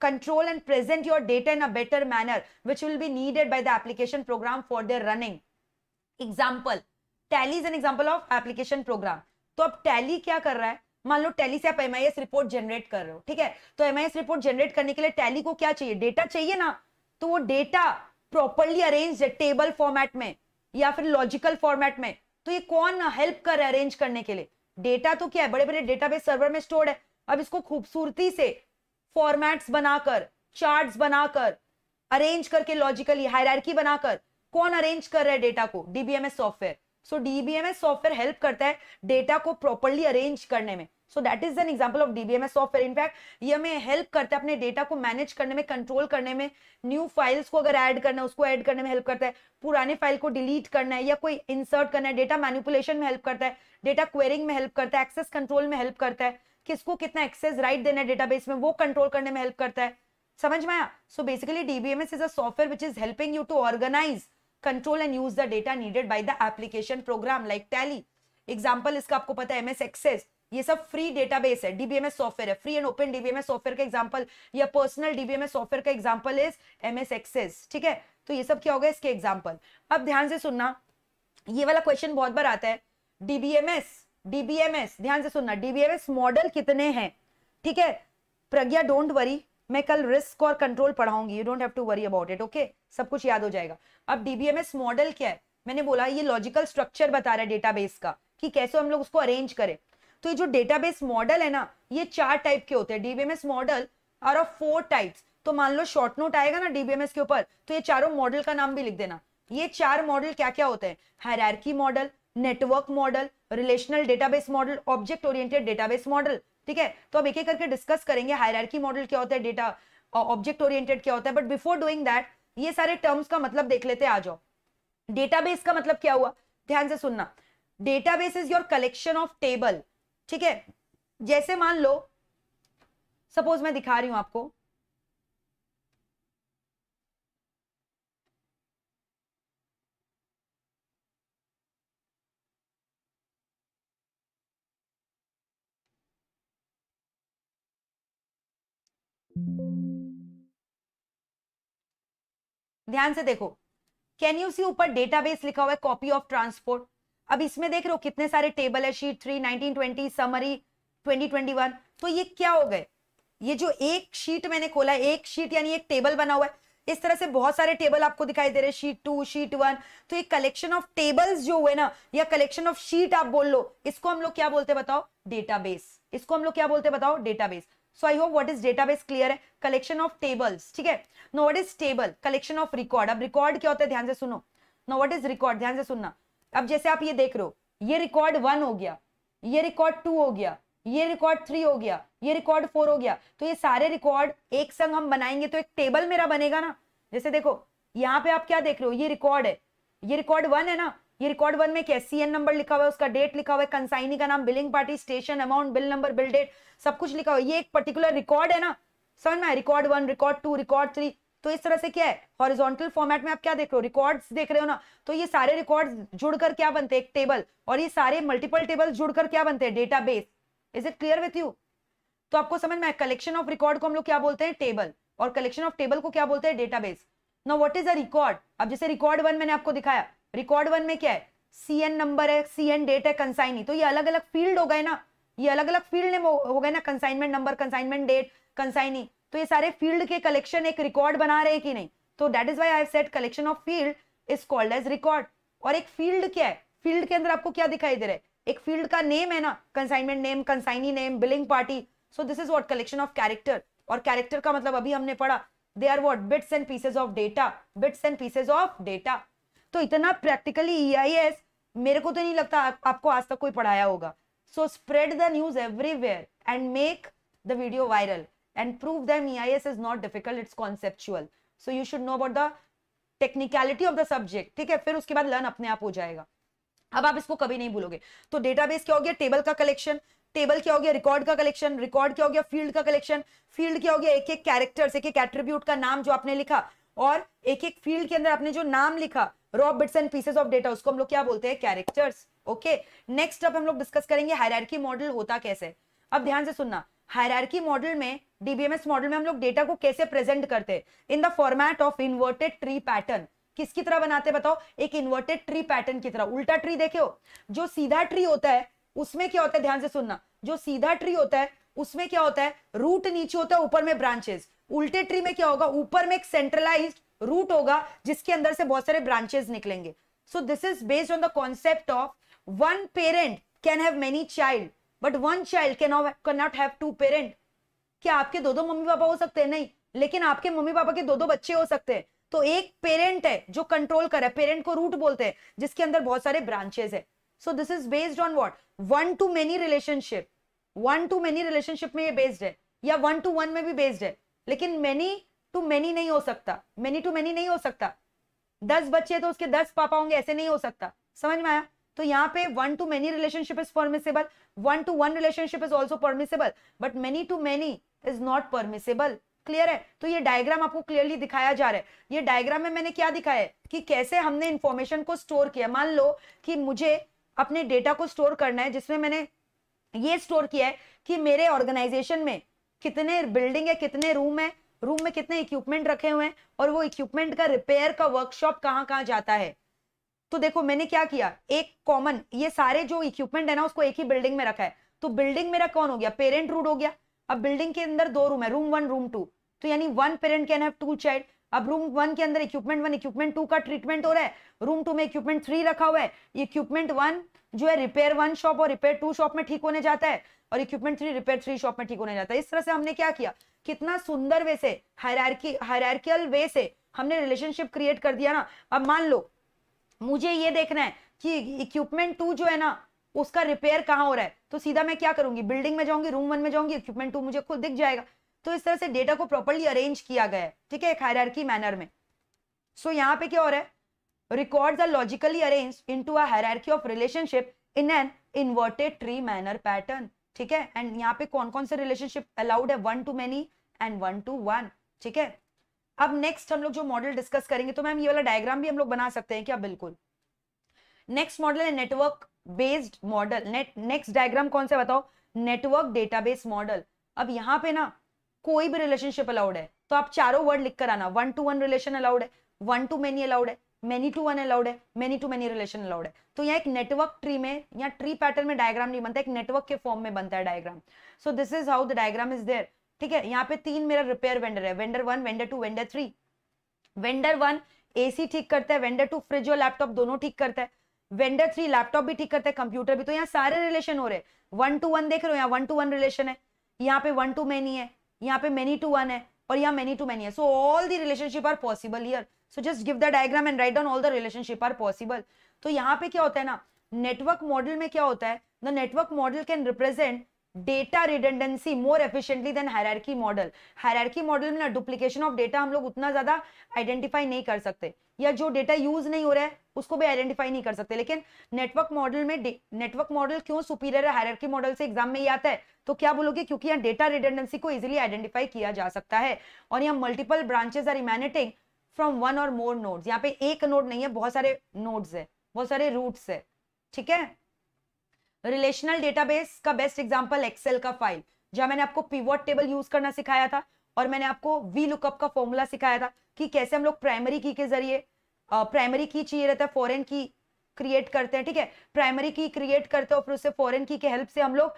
control and present your data in a better manner which will be needed by the application program for their running example tally is an example of application program to ab tally kya kar raha hai मान लो tally से आप M report generate कर रहे हो ठीक है तो M report generate करने के लिए टैली को क्या चाहिए डेटा चाहिए ना तो वो data properly arrange table format में या फिर लॉजिकल फॉर्मेट में तो ये कौन हेल्प कर रहा है अरेंज करने के लिए डेटा तो क्या है बड़े बड़े डेटाबेस सर्वर में स्टोर्ड है अब इसको खूबसूरती से फॉर्मेट्स बनाकर चार्ट्स बनाकर अरेंज करके लॉजिकली हायरकी बनाकर कौन अरेंज कर रहा है डेटा को DBMS software so DBMS software help करता है डेटा को प्रॉपरली अरेंज करने में so that is an example of DBMS software in fact ये हमें हेल्प करता है अपने डेटा को मैनेज करने में कंट्रोल करने में न्यू फाइल्स को अगर ऐड करना है उसको ऐड करने में हेल्प करता है पुराने फाइल को डिलीट करना है या कोई इंसर्ट करना है डेटा मैनिपुलेशन में हेल्प करता है डेटा क्वेरिंग में हेल्प करता है एक्सेस कंट्रोल में हेल्प करता है किसको कितना एक्सेस राइट देना है डेटाबेस में वो कंट्रोल करने में हेल्प करता है समझ में आया so basically DBMS is a software which is helping you to organize control and use the data needed by the application program like Tally example इसका आपको पता है एमएस एक्सेस ये सब फ्री डेटाबेस है डीबीएमएस सॉफ्टवेयर है free and open DBMS software का example या पर्सनल डीबीएमएस सॉफ्टवेयर का एग्जाम्पल इज एमएस एक्सेस ठीक है तो ये सब क्या होगा इसके एग्जाम्पल अब ध्यान से सुनना ये वाला क्वेश्चन बहुत बार आता है डीबीएमएस डीबीएमएस ध्यान से सुनना डीबीएमएस मॉडल कितने हैं ठीक है प्रज्ञा डोंट वरी मैं कल रिस्क और कंट्रोल पढ़ाऊंगी you don't have to worry about it okay सब कुछ याद हो जाएगा अब डीबीएमएस मॉडल क्या है मैंने बोला ये लॉजिकल स्ट्रक्चर बता रहा है डेटाबेस का कि कैसे हम लोग उसको अरेंज करें तो ये जो डेटाबेस मॉडल है ना ये चार टाइप के होते हैं DBMS model are of four types तो मान लो शॉर्ट नोट आएगा ना डीबीएमएस के ऊपर तो ये चारों मॉडल का नाम भी लिख देना ये चार मॉडल क्या क्या होते हैं hierarchy model network model relational database model object oriented database model ठीक है तो अब एक एक करके डिस्कस करेंगे हायरार्की मॉडल क्या होता है डेटा ऑब्जेक्ट ओरिएंटेड क्या होता है बट बिफोर डूइंग दैट ये सारे टर्म्स का मतलब देख लेते आ जाओ डेटाबेस का मतलब क्या हुआ ध्यान से सुनना database is your collection of table ठीक है जैसे मान लो सपोज मैं दिखा रही हूं आपको ध्यान से देखो कैन यू सी ऊपर डेटाबेस लिखा हुआ है कॉपी ऑफ ट्रांसपोर्ट अब इसमें देख रहे हो कितने सारे टेबल है sheet three nineteen twenty summary twenty twenty one तो ये क्या हो गए ये जो एक शीट मैंने खोला है एक शीट यानी एक टेबल बना हुआ है इस तरह से बहुत सारे टेबल आपको दिखाई दे रहे हैं शीट टू शीट वन तो ये कलेक्शन ऑफ टेबल्स जो हुए ना या कलेक्शन ऑफ शीट आप बोल लो इसको हम लोग क्या बोलते बताओ डेटाबेस इसको हम लोग क्या बोलते बताओ database so I hope what is base clear है कलेक्शन ऑफ टेबल्स ठीक है no what is table collection of record अब रिकॉर्ड क्या होता है ध्यान से सुनो नो वट इज रिकॉर्ड ध्यान से सुनना अब जैसे आप ये देख रहे हो ये रिकॉर्ड वन हो गया ये रिकॉर्ड टू हो गया ये रिकॉर्ड थ्री हो गया ये रिकॉर्ड फोर हो गया तो ये सारे रिकॉर्ड एक संग हम बनाएंगे तो एक टेबल मेरा बनेगा ना जैसे देखो यहाँ पे आप क्या देख रहे हो ये रिकॉर्ड है ये रिकॉर्ड वन है ना ये रिकॉर्ड वन में क्या है सीएन नंबर लिखा हुआ है उसका डेट लिखा हुआ है कंसाइनी का नाम billing party station amount bill number bill date सब कुछ लिखा हुआ है ये एक पर्टिकुलर रिकॉर्ड है ना समझ में record one record two record three तो इस तरह से क्या है हॉरिजॉन्टल फॉर्मेट में आप क्या देख रहे हो रिकॉर्ड्स देख रहे हो ना तो ये सारे रिकॉर्ड जुड़कर क्या बनते हैं एक टेबल और ये सारे मल्टीपल टेबल जुड़कर क्या बनते हैं database is it clear with you तो आपको समझ में कलेक्शन ऑफ रिकॉर्ड को हम लोग क्या बोलते हैं टेबल और कलेक्शन ऑफ टेबल को क्या बोलते हैं डेटा बेस ना वट इज अ रिकॉर्ड अब जैसे रिकॉर्ड वन मैंने आपको दिखाया रिकॉर्ड वन में क्या है सी एन नंबर है सी एन डेट है कंसाइनी तो ये अलग अलग फील्ड हो गए ना ये अलग अलग फील्ड में हो गए ना consignment number consignment date consignee तो ये सारे फील्ड के कलेक्शन एक रिकॉर्ड बना रहे कि नहीं तो that is why I said collection of field is called as record और एक फील्ड क्या है फील्ड के अंदर आपको क्या दिखाई दे रहा है एक फील्ड का नेम है ना consignment name consignee name billing party so this is what collection of character और कैरेक्टर का मतलब अभी हमने पढ़ा they are what bits and pieces of data bits and pieces of data तो इतना प्रैक्टिकली ई e मेरे को तो नहीं लगता आप, आपको आज तक कोई पढ़ाया होगा so spread the news everywhere and make the video viral and prove them EIS is not difficult it's conceptual so you should know about the technicality of the subject ठीक है फिर उसके बाद लर्न अपने आप हो जाएगा अब आप इसको कभी नहीं भूलोगे तो डेटाबेस क्या हो गया टेबल का कलेक्शन टेबल क्या हो गया रिकॉर्ड का कलेक्शन रिकॉर्ड क्या हो गया फील्ड का कलेक्शन फील्ड क्या हो गया एक एक कैरेक्टर्स एक एक एट्रीब्यूट का नाम जो आपने लिखा और एक एक फील्ड के अंदर आपने जो नाम लिखा raw bits and pieces of data उसको हम लोग क्या बोलते हैं कैरेक्टर्स ओके नेक्स्ट अब हम लोग डिस्कस करेंगे हायरार्की मॉडल होता कैसे अब ध्यान से सुनना हायरार्की मॉडल में डीबीएमएस मॉडल में हम लोग डेटा को कैसे प्रेजेंट करते हैं in the format of inverted tree pattern किसकी तरह बनाते बताओ एक इन्वर्टेड ट्री पैटर्न की तरह उल्टा ट्री देखे हो जो सीधा ट्री होता है उसमें क्या होता है ध्यान से सुनना जो सीधा ट्री होता है उसमें क्या होता है रूट नीचे होता है ऊपर में ब्रांचेस उल्टे ट्री में क्या होगा ऊपर में एक सेंट्रलाइज रूट होगा जिसके अंदर से बहुत सारे ब्रांचेस निकलेंगे so this is based on the concept of one parent can have many child but one child can not have two parent क्या आपके दो दो मम्मी पापा हो सकते हैं नहीं लेकिन आपके मम्मी पापा के दो दो बच्चे हो सकते हैं तो एक पेरेंट है जो कंट्रोल कर रहा है पेरेंट को रूट बोलते हैं जिसके अंदर बहुत सारे ब्रांचेस है so this is based on what one to many relationship one to many relationship में ये बेस्ड है या वन टू वन में भी बेस्ड है लेकिन मैनी टू मैनी नहीं हो सकता मैनी टू मैनी नहीं हो सकता दस बच्चे तो उसके दस पापा होंगे ऐसे नहीं हो सकता समझ में आया तो यहाँ पे one to many relationship is permissible one to one relationship is also permissible but many to many is not permissible clear है तो ये डायग्राम आपको क्लियरली दिखाया जा रहा है ये डायग्राम में मैंने क्या दिखाया है कि कैसे हमने इंफॉर्मेशन को स्टोर किया मान लो कि मुझे अपने डेटा को स्टोर करना है जिसमें मैंने ये स्टोर किया है कि मेरे ऑर्गेनाइजेशन में कितने बिल्डिंग है कितने रूम है रूम में कितने इक्विपमेंट रखे हुए हैं और वो इक्विपमेंट का रिपेयर का वर्कशॉप कहाँ कहाँ जाता है तो देखो मैंने क्या किया एक कॉमन ये सारे जो इक्विपमेंट है ना उसको एक ही बिल्डिंग में रखा है तो बिल्डिंग मेरा कौन हो गया पेरेंट रूट हो गया अब बिल्डिंग के अंदर दो रूम है रूम वन रूम टू तो यानी one parent can have two child अब रूम वन के अंदर इक्विपमेंट वन इक्विपमेंट टू का ट्रीटमेंट हो रहा है रूम टू में इक्विपमेंट थ्री रखा हुआ है इक्विपमेंट वन जो है रिपेयर वन शॉप और रिपेयर टू शॉप में ठीक होने जाता है और equipment three repair three shop में ठीक होने जाता है इस तरह से हमने क्या किया कितना सुंदर वे से हायरार्की वे से हमने रिलेशनशिप क्रिएट कर दिया ना अब मान लो मुझे ये देखना है कि इक्विपमेंट टू जो है ना उसका रिपेयर कहाँ हो रहा है तो सीधा मैं क्या करूंगी बिल्डिंग में जाऊंगी रूम वन में जाऊंगी इक्विपमेंट टू मुझे खुद दिख जाएगा तो इस तरह से डेटा को प्रॉपरली अरेंज किया गया है ठीक है हायरार्की मैनर में सो so, यहाँ पे क्या हो रहा है records are logically arrange into hierarchy of relationship in an inverted tree manner pattern ठीक है एंड यहाँ पे कौन कौन से रिलेशनशिप अलाउड है one to many and one to one ठीक है अब नेक्स्ट हम लोग जो मॉडल डिस्कस करेंगे तो मैम ये वाला डायग्राम भी हम लोग बना सकते हैं क्या बिल्कुल नेक्स्ट मॉडल है network based model next diagram कौन सा बताओ नेटवर्क डेटाबेस मॉडल अब यहाँ पे ना कोई भी रिलेशनशिप अलाउड है तो आप चारों वर्ड लिख कर आना one to one relation allowed है वन टू मेनी अलाउड है मेनी टू वन अलाउड है many to many relation allowed है तो यहाँ एक नेटवर्क ट्री में या ट्री पैटर्न में डायग्राम नहीं बनता एक नेटवर्क के फॉर्म में बनता है diagram so this is how the diagram is there ठीक है यहाँ पे तीन मेरा रिपेयर वेंडर है vendor one vendor two vendor three vendor one AC ठीक करता है वेंडर टू फ्रिज और लैपटॉप दोनों ठीक करता है वेंडर थ्री लैपटॉप भी ठीक करता है कंप्यूटर भी तो यहाँ सारे रिलेशन हो रहे हैं वन टू वन देख रहे हो यहाँ वन टू वन रिलेशन है यहाँ पे वन टू मैनी है यहाँ पे मेनी टू वन है और यहाँ मेनी टू मैनी है so all the relationship are possible here so just give the diagram and write down all the relationship are possible तो यहाँ पे क्या होता है ना नेटवर्क मॉडल में क्या होता है the network model can represent data redundancy more efficiently than hierarchy model hierarchy model में ना डुप्लीकेशन ऑफ डेटा हम लोग उतना ज्यादा आइडेंटिफाई नहीं कर सकते या जो डेटा यूज नहीं हो रहा है उसको भी आइडेंटिफाई नहीं कर सकते लेकिन नेटवर्क मॉडल में नेटवर्क मॉडल क्यों सुपीरियर है हायरकी मॉडल से एग्जाम में ही आता है तो क्या बोलोगे क्योंकि यहाँ डेटा रिडेंडेंसी को इजिली आइडेंटिफाई किया जा सकता है और यहाँ multiple branches are emanating from one और मोर नोड यहाँ पे एक नोड नहीं है बहुत सारे नोड्स है बहुत सारे रूट्स है ठीक है रिलेशनल डेटाबेस का बेस्ट एग्जाम्पल एक्सेल का फाइल जहां मैंने आपको पीवर्ड टेबल यूज करना सिखाया था और मैंने आपको वी लुकअप का फॉर्मूला सिखाया था कि कैसे हम लोग प्राइमरी की के जरिए प्राइमरी की चाहिए रहता है फॉरेन की क्रिएट करते हैं ठीक है प्राइमरी की क्रिएट करते हैं और फिर उससे फॉरेन की के हेल्प से हम लोग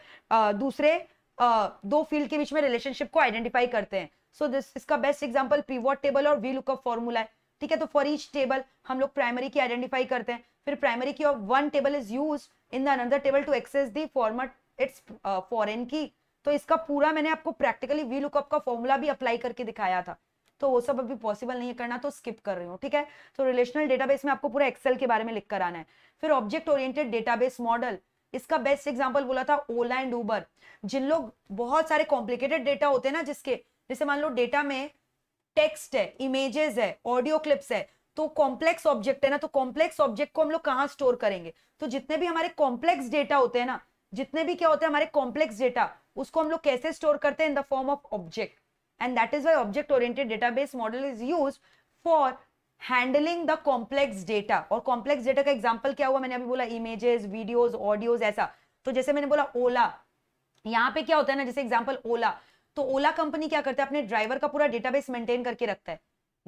दूसरे आ, दो फील्ड के बीच में रिलेशनशिप को आइडेंटिफाई करते हैं सो so, दिस इसका बेस्ट एग्जाम्पल पीवॉट टेबल और वी लुकअप फॉर्मूला है ठीक है तो फॉर ईच टेबल हम लोग प्राइमरी की आइडेंटिफाई करते हैं फिर primary key of one table is use in other table to access the format it's foreign key तो इसका पूरा मैंने आपको प्रैक्टिकली वी लुकअप का फॉर्मूला भी अप्लाई करके दिखाया था तो वो सब अभी पॉसिबल नहीं है करना तो स्किप कर रही हूँ ठीक है तो रिलेशनल डेटाबेस में आपको पूरा एक्सेल के बारे में लिख कर आना है फिर ऑब्जेक्ट ओरिएंटेड डेटाबेस मॉडल इसका बेस्ट एग्जाम्पल बोला था ओला एंड उबर जिन लोग बहुत सारे कॉम्प्लिकेटेड डेटा होते हैं ना जिसके जैसे मान लो डेटा में टेक्स्ट है इमेजेस है ऑडियो क्लिप्स है तो कॉम्प्लेक्स ऑब्जेक्ट है ना तो कॉम्प्लेक्स ऑब्जेक्ट को हम लोग कहाँ स्टोर करेंगे तो जितने भी हमारे कॉम्प्लेक्स डेटा होते हैं ना जितने भी क्या होते हैं हमारे कॉम्प्लेक्स डेटा उसको हम लोग कैसे स्टोर करते हैं in the form of object and that is why object oriented database model is used for handling the complex data और कॉम्प्लेक्स डेटा का एग्जाम्पल क्या हुआ मैंने अभी बोला इमेजेस वीडियोज ऑडियोज ऐसा तो जैसे मैंने बोला ओला यहाँ पे क्या होता है ना जैसे एग्जाम्पल ओला तो ओला कंपनी क्या करता है अपने ड्राइवर का पूरा डेटाबेस मेंटेन करके रखता है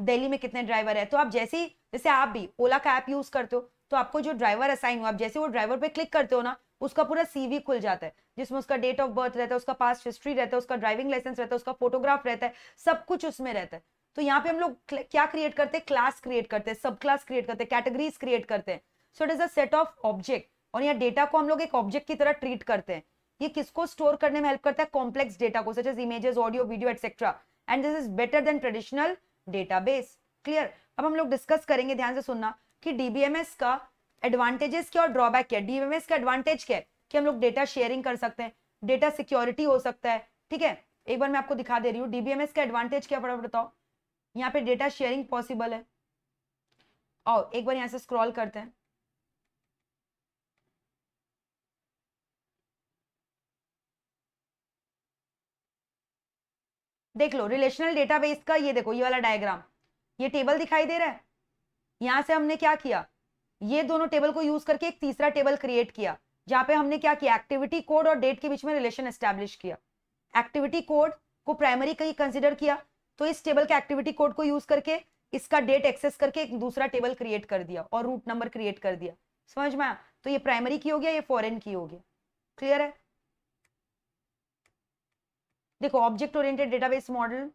दिल्ली में कितने ड्राइवर है तो आप जैसे ही जैसे आप भी ओला का ऐप यूज करते हो तो आपको जो ड्राइवर असाइन हुआ आप जैसे वो ड्राइवर पे क्लिक करते हो ना उसका पूरा सीवी खुल जाता है जिसमें उसका डेट ऑफ बर्थ रहता है उसका पास्ट हिस्ट्री रहता है उसका ड्राइविंग लाइसेंस रहता है उसका फोटोग्राफ रहता है सब कुछ उसमें रहता है तो यहाँ पे हम लोग क्या क्रिएट करते हैं क्लास क्रिएट करते हैं सब क्लास क्रिएट करते हैं कैटेगरीज क्रिएट करते हैं so it is a set of object और यहाँ डेटा को हम लोग एक ऑब्जेक्ट की तरह ट्रीट करते हैं ये किसको स्टोर करने में हेल्प करता है कॉम्प्लेक्स डेटा को such as images audio video etcetera and this is better than traditional database clear अब हम लोग डिस्कस करेंगे ध्यान से सुनना कि डीबीएमएस का एडवांटेजेस क्या और ड्रॉबैक क्या डीएमएस का एडवांटेज क्या है कि हम लोग डेटा शेयरिंग कर सकते हैं डेटा सिक्योरिटी हो सकता है ठीक है एक बार मैं आपको दिखा दे रही हूँ डीबीएमएस का एडवांटेज क्या बड़ा बताओ यहाँ पे डेटा शेयरिंग पॉसिबल है और एक बार यहाँ से स्क्रॉल करते हैं देख लो रिलेशनल डेटाबेस का ये देखो ये वाला डायग्राम ये टेबल दिखाई दे रहा है यहां से हमने क्या किया ये दोनों टेबल को यूज करके एक तीसरा टेबल क्रिएट किया जहां पे हमने क्या किया एक्टिविटी कोड और डेट के बीच में रिलेशन एस्टेब्लिश किया एक्टिविटी कोड को प्राइमरी कहीं कंसिडर किया तो इस टेबल के एक्टिविटी कोड को यूज करके इसका डेट एक्सेस करके एक दूसरा टेबल क्रिएट कर दिया और रूट नंबर क्रिएट कर दिया समझ में तो ये प्राइमरी की हो गया ये फॉरेन की हो गया क्लियर है देखो ऑब्जेक्ट ओरिएंटेड डेटाबेस मॉडल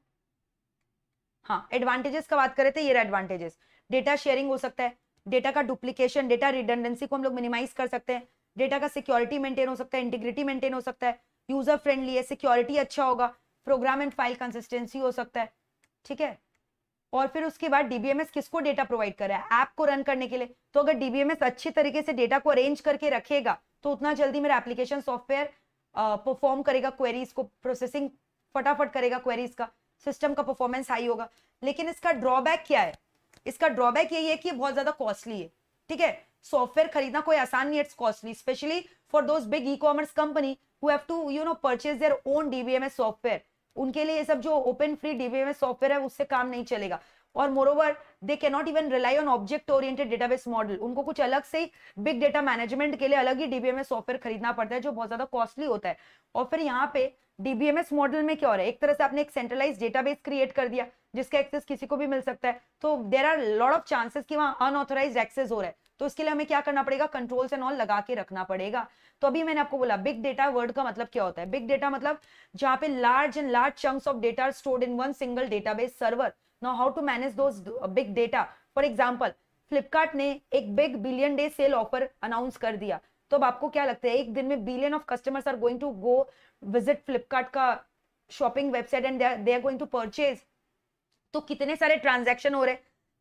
हाँ एडवांटेजेस का बात करें तो ये एडवांटेजेस डेटा शेयरिंग हो सकता है डेटा का डुप्लीकेशन डेटा रिडेंडेंसी को हम लोग मिनिमाइज कर सकते हैं डेटा का सिक्योरिटी मेंटेन हो सकता है इंटीग्रिटी मेंटेन हो सकता है यूजर फ्रेंडली है सिक्योरिटी अच्छा होगा प्रोग्राम एंड फाइल कंसिस्टेंसी हो सकता है ठीक है और फिर उसके बाद डीबीएमएस किसको डेटा प्रोवाइड कर रहा है ऐप को रन करने के लिए तो अगर डीबीएमएस अच्छी तरीके से डेटा को अरेंज करके रखेगा तो उतना जल्दी मेरा एप्लीकेशन सॉफ्टवेयर परफॉर्म करेगा क्वेरीज को प्रोसेसिंग फटाफट करेगा क्वेरीज का सिस्टम का परफॉर्मेंस हाई होगा लेकिन इसका ड्रॉबैक क्या है इसका ड्रॉबैक यही है कि ये बहुत ज्यादा कॉस्टली है ठीक है सॉफ्टवेयर खरीदना कोई आसान नहीं है it's costly specially for those big e commerce company purchase their own DBMS software उनके लिए ये सब जो ओपन फ्री डीबीएमएस सॉफ्टवेयर है उससे काम नहीं चलेगा और मोर ओवर दे के not even rely on object oriented database model उनको कुछ अलग से ही बिग डेटा मैनेजमेंट के लिए अलग ही डीबीएमएस सॉफ्टवेयर खरीदना पड़ता है जो बहुत ज्यादा कॉस्टली होता है और फिर यहाँ पे डीबीएमएस मॉडल में क्या हो रहा है एक तरह से आपने एक सेंट्रलाइज डेटाबेस क्रिएट कर दिया जिसका एक्सेस किसी को भी मिल सकता है तो there are lot of chances कि वहां अनऑथोराइज एक्सेस हो रहा है तो इसके लिए हमें क्या करना पड़ेगा कंट्रोल्स एंड ऑल लगा के रखना पड़ेगा तो अभी मैंने आपको बोला बिग डेटा वर्ड का मतलब क्या होता है बिग डेटा मतलब जहां पे large and large chunks of data stored in one single database server now how to manage those big data for example Flipkart ने एक big billion day sale offer announce कर दिया तो अब आपको क्या लगता है एक दिन में billion of customers are going to go visit Flipkart का shopping website and they are going to purchase तो कितने सारे ट्रांजेक्शन हो रहे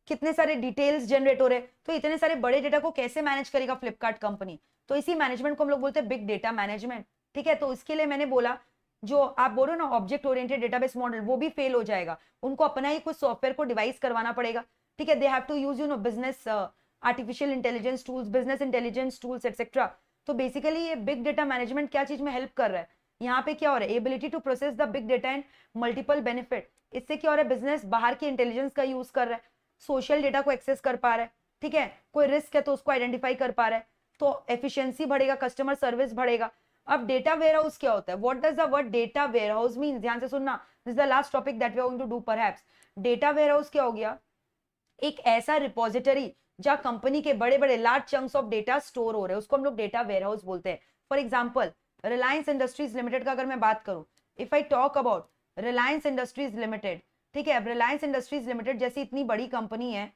कितने सारे डिटेल्स जनरेट हो रहे तो इतने सारे बड़े डेटा को कैसे मैनेज करेगा फ्लिपकार्ट कंपनी तो इसी मैनेजमेंट को हम लोग बोलते हैं बिग डेटा मैनेजमेंट ठीक है तो इसके लिए मैंने बोला जो आप बोलो ना ऑब्जेक्ट ओरिएंटेड डेटाबेस मॉडल वो भी फेल हो जाएगा उनको अपना ही कुछ सॉफ्टवेयर को डिवाइस करवाना पड़ेगा ठीक है they have to use you know business artificial intelligence tools business intelligence tools etcetera तो बेसिकली ये बिग डेटा मैनेजमेंट क्या चीज में हेल्प कर रहा है यहाँ पे क्या हो रहा है ability to process the big data and multiple benefit इससे क्या हो रहा है बिजनेस बाहर की इंटेलिजेंस का यूज कर रहा है सोशल डेटा को एक्सेस कर पा रहा है ठीक है कोई रिस्क है तो उसको आइडेंटिफाई कर पा रहा है तो एफिशिएंसी बढ़ेगा कस्टमर सर्विस बढ़ेगा अब डेटा वेयर हाउस क्या होता है what does the word data warehouse mean ध्यान से सुनना this the last topic that we to do पर डेटा वेयर हाउस क्या हो गया एक ऐसा रिपोजिटरी जहाँ कंपनी के बड़े बड़े large chunks of data store हो रहे हैं उसको हम लोग डेटा वेयर हाउस बोलते हैं for example Reliance Industries Limited का अगर मैं बात करूं if I talk about Reliance Industries Limited ठीक है अब रिलायंस इंडस्ट्रीज लिमिटेड जैसी इतनी बड़ी कंपनी है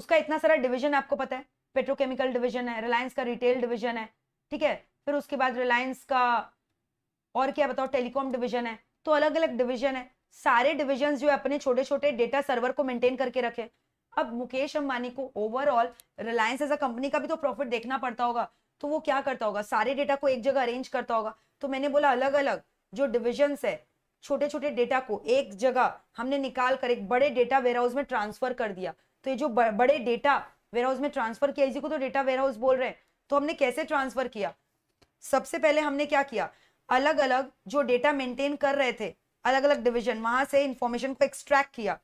उसका इतना सारा डिवीजन आपको पता है पेट्रोकेमिकल डिवीजन है रिलायंस का रिटेल डिवीजन है ठीक है फिर उसके बाद रिलायंस का और क्या बताओ टेलीकॉम डिवीजन है तो अलग अलग डिवीजन है सारे डिविजन जो है अपने छोटे छोटे डेटा सर्वर को मेंटेन करके रखे अब मुकेश अंबानी को overall Reliance as a company का भी तो प्रॉफिट देखना पड़ता होगा तो वो क्या करता होगा सारे डेटा को एक जगह अरेंज करता होगा तो मैंने बोला अलग अलग जो डिविजन्स है छोटे छोटे डेटा को एक जगह हमने निकाल कर एक बड़े डेटा वेयरहाउस में ट्रांसफर कर दिया तो ये जो बड़े डेटा वेयरहाउस में ट्रांसफर किया इसी को तो डेटा वेयरहाउस बोल रहे हैं तो हमने कैसे ट्रांसफर किया सबसे पहले हमने क्या किया अलग अलग जो डेटा मेंटेन कर रहे थे अलग अलग डिविजन वहां से इंफॉर्मेशन को एक्सट्रैक्ट किया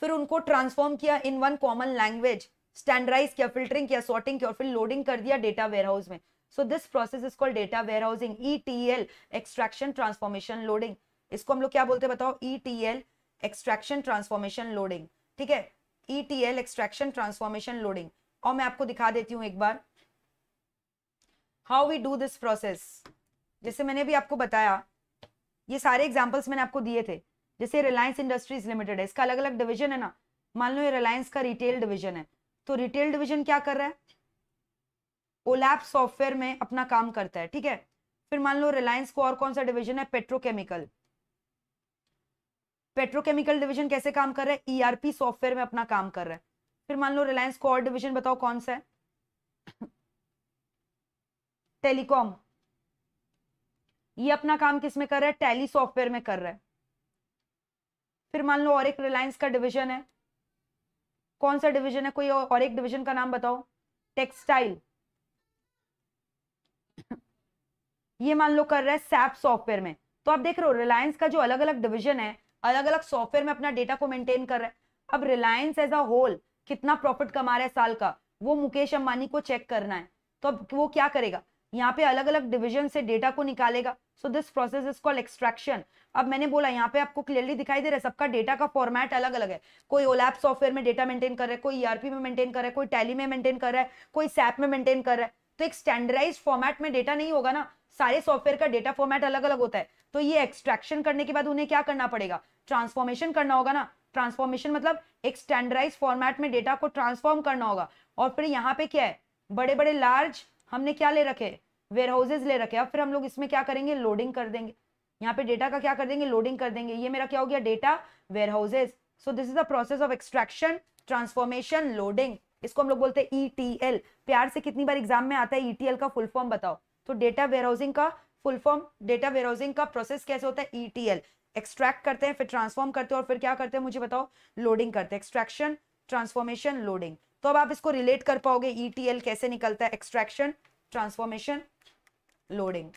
फिर उनको ट्रांसफॉर्म किया in one common language standardize किया फिल्टरिंग किया सॉर्टिंग किया और फिर लोडिंग कर दिया डेटा वेयर हाउस में so this process is called data warehousing E T L extraction transformation loading इसको हम लोग क्या बोलते हैं बताओ E T L extraction transformation loading ठीक है E T L extraction transformation loading और मैं आपको दिखा देती हूँ एक बार how we do this process जैसे मैंने भी आपको बताया ये सारे एग्जाम्पल्स मैंने आपको दिए थे जैसे रिलायंस इंडस्ट्रीज लिमिटेड है इसका अलग अलग डिवीजन है ना मान लो ये रिलायंस का रिटेल डिवीजन है तो रिटेल डिवीजन क्या कर रहा है ओलैप सॉफ्टवेयर में अपना काम करता है ठीक है फिर मान लो रिलायंस को और कौन सा डिवीजन है पेट्रोकेमिकल पेट्रोकेमिकल डिवीजन कैसे काम कर रहा है ईआरपी e सॉफ्टवेयर में अपना काम कर रहा है फिर मान लो रिलायंस को और डिविजन बताओ कौन सा है टेलीकॉम ये अपना काम किस में कर रहा है टेली सॉफ्टवेयर में कर रहा है फिर मान लो और एक रिलायंस का डिवीजन है कौन सा डिवीजन है कोई और एक डिवीजन का नाम बताओ टेक्सटाइल ये मान लो कर रहा है सैप सॉफ्टवेयर में तो आप देख रहे हो रिलायंस का जो अलग अलग डिवीजन है अलग अलग सॉफ्टवेयर में अपना डेटा को मेंटेन कर रहा है अब रिलायंस एज अ होल कितना प्रॉफिट कमा रहा है साल का वो मुकेश अंबानी को चेक करना है तो अब वो क्या करेगा यहाँ पे अलग अलग डिविजन से डेटा को निकालेगा so this process is called extraction अब मैंने बोला यहाँ पे आपको क्लियरली दिखाई दे रहा है सबका डेटा का फॉर्मेट अलग अलग है कोई ओलैप सॉफ्टवेयर में डेटा मेंटेन कर रहा है कोई ईआरपी e में मेंटेन कर रहा है कोई टैली में मेंटेन कर रहा है कोई सैप में मेंटेन कर रहा है तो एक स्टैंडर्डाइज फॉर्मेट में डेटा नहीं होगा ना सारे सॉफ्टवेयर का डेटा फॉर्मेट अलग अलग होता है तो ये एक्सट्रैक्शन करने के बाद उन्हें क्या करना पड़ेगा ट्रांसफॉर्मेशन करना होगा ना ट्रांसफॉर्मेशन मतलब एक स्टैंडर्डाइज फॉर्मेट में डेटा को ट्रांसफॉर्म करना होगा और फिर यहाँ पे क्या है बड़े बड़े लार्ज हमने क्या ले रखे वेयर हाउसेज ले रखे अब फिर हम लोग इसमें क्या करेंगे लोडिंग कर देंगे यहाँ पे डेटा का क्या कर देंगे लोडिंग कर देंगे ये मेरा क्या हो गया data warehouses so this is the process of extraction transformation loading इसको हम लोग बोलते हैं ईटीएल e प्यार से कितनी बार एग्जाम में आता है ईटीएल e का फुल फॉर्म बताओ तो डेटा वेयर हाउसिंग का full form data warehousing का प्रोसेस कैसे होता है ईटीएल e एक्सट्रैक्ट करते हैं फिर ट्रांसफॉर्म करते हैं और फिर क्या करते हैं मुझे बताओ लोडिंग करते हैं एक्सट्रैक्शन ट्रांसफॉर्मेशन लोडिंग तो अब आप इसको रिलेट कर पाओगे ईटीएल कैसे निकलता है एक्सट्रैक्शन ट्रांसफॉर्मेशन लोडिंग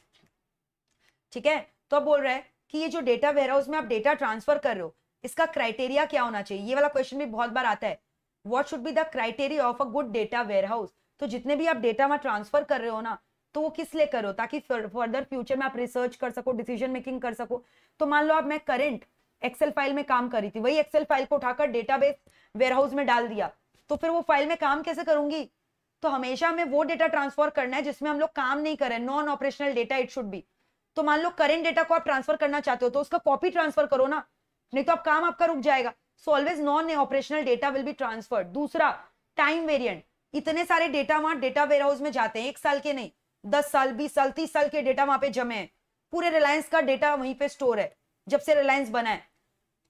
ठीक है तो बोल रहा है कि ये जो डेटा वेयर हाउस में आप डेटा ट्रांसफर कर रहे हो इसका क्राइटेरिया क्या होना चाहिए ये वाला क्वेश्चन भी बहुत बार आता है what should be the criteria of a good data warehouse तो जितने भी आप डेटा वहाँ ट्रांसफर कर रहे हो ना तो वो किस लिए करो ताकि फर्दर फ्यूचर में आप रिसर्च कर सको डिसीजन मेकिंग कर सको तो मान लो आप मैं करंट एक्सेल फाइल में काम कर रही थी वही एक्सेल फाइल को उठाकर डेटाबेस वेयरहाउस में डाल दिया तो फिर वो फाइल में काम कैसे करूंगी तो हमेशा हमें वो डेटा ट्रांसफर करना है जिसमें हम लोग काम नहीं करें non operational data it should be तो मान लो करेंट डेटा को आप ट्रांसफर करना चाहते हो तो उसका कॉपी ट्रांसफर करो ना नहीं तो आप काम आपका रुक जाएगा so always non operational data will be transferred दूसरा टाइम वेरियंट इतने सारे डेटा वहां डेटा वेयर हाउस में जाते हैं एक साल के नहीं दस साल बीस साल तीस साल के डेटा वहां पे जमे हैं पूरे रिलायंस का डेटा वहीं पे स्टोर है जब से रिलायंस बना है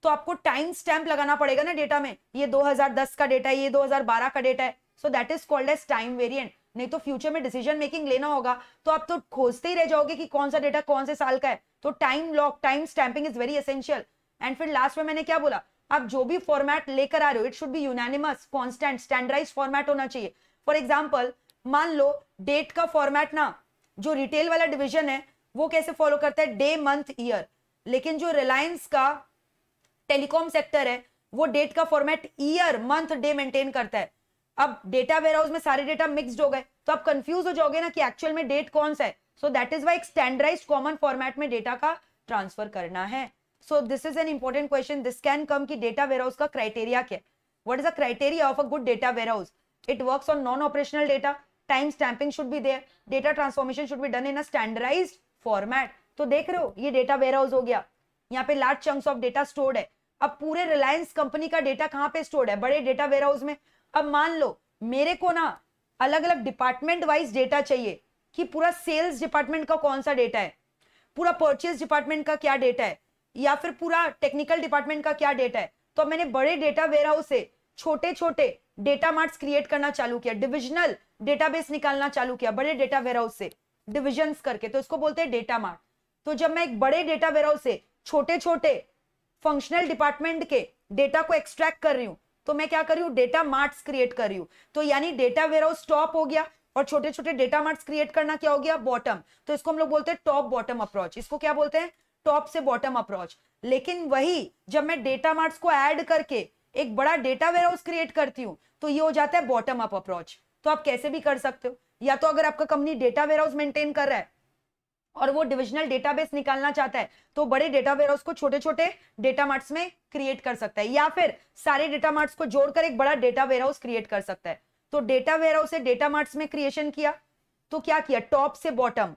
तो आपको टाइम स्टैम्प लगाना पड़ेगा ना डेटा में ये 2010 का डेटा है ये 2012 का डेटा है so that is called as time variant नहीं तो फ्यूचर में डिसीजन मेकिंग लेना होगा तो आप तो खोजते ही रह जाओगे कि कौन सा डेटा कौन से साल का है तो time lock time stamping is very essential and फिर लास्ट में मैंने क्या बोला आप जो भी फॉर्मेट लेकर आ रहे हो it should be unanimous constant standardise format होना चाहिए फॉर एग्जाम्पल मान लो डेट का फॉर्मेट ना जो रिटेल वाला डिविजन है वो कैसे फॉलो करता है डे मंथ ईयर लेकिन जो रिलायंस का टेलीकॉम सेक्टर है वो डेट का format year month day maintain करता है अब डेटा वेयरहाउस में सारे डेटा मिक्सड हो गए तो आप कंफ्यूज हो जाओगे ना कि एक्चुअल में डेट कौन सा है सो दैट इज वाई एक कॉमन फॉर्मेट में डेटा का ट्रांसफर करना है so this is an important question this can come की डेटा वेयरहाउस का क्राइटेरिया क्या what is the criteria of a good data warehouse it work on non operational data time stamping should भी there data transformation should भी done in a format तो देख रहे हो ये डेटा वेयरहाउस हो गया यहाँ पे large chunks of data stored है अब पूरे रिलायंस कंपनी का डेटा कहाँ पे स्टोर्ड है बड़े डेटा वेयरहाउस में अब मान लो मेरे को ना अलग अलग डिपार्टमेंट वाइज डेटा चाहिए कि पूरा सेल्स डिपार्टमेंट का कौन सा डेटा है पूरा परचेज डिपार्टमेंट का क्या डेटा है या फिर पूरा टेक्निकल डिपार्टमेंट का क्या डेटा है तो मैंने बड़े डेटा वेयर हाउस से छोटे छोटे डेटा मार्ट्स क्रिएट करना चालू किया डिविजनल डेटाबेस निकालना चालू किया बड़े डेटा वेयर हाउस से डिविजन करके तो इसको बोलते हैं डेटा मार्ट तो जब मैं एक बड़े डेटा वेयर हाउस से छोटे छोटे फंक्शनल डिपार्टमेंट के डेटा को एक्सट्रैक्ट कर रही हूँ तो मैं क्या कर रही हूँ डेटा मार्ट्स क्रिएट कर रही हूँ तो यानी डेटा वेयर हाउस टॉप हो गया और छोटे छोटे डेटा मार्ट्स क्रिएट करना क्या हो गया बॉटम तो इसको हम लोग बोलते हैं टॉप बॉटम अप्रोच इसको क्या बोलते हैं टॉप से बॉटम अप्रोच लेकिन वही जब मैं डेटा मार्ट्स को एड करके एक बड़ा डेटा वेयर हाउस क्रिएट करती हूँ तो ये हो जाता है बॉटम अप अप्रोच तो आप कैसे भी कर सकते हो या तो अगर आपका company data warehouse maintain कर रहा है और वो डिविजनल डेटाबेस निकालना चाहता है तो बड़े डेटा वेयरहाउस को छोटे छोटे डेटा मार्ट्स में क्रिएट कर सकता है या फिर सारे डेटा मार्ट्स को जोड़कर एक बड़ा डेटा हाउस क्रिएट कर सकता है तो डेटा वेयरहाउस से डेटा मार्ट्स में क्रिएशन किया तो क्या किया टॉप से बॉटम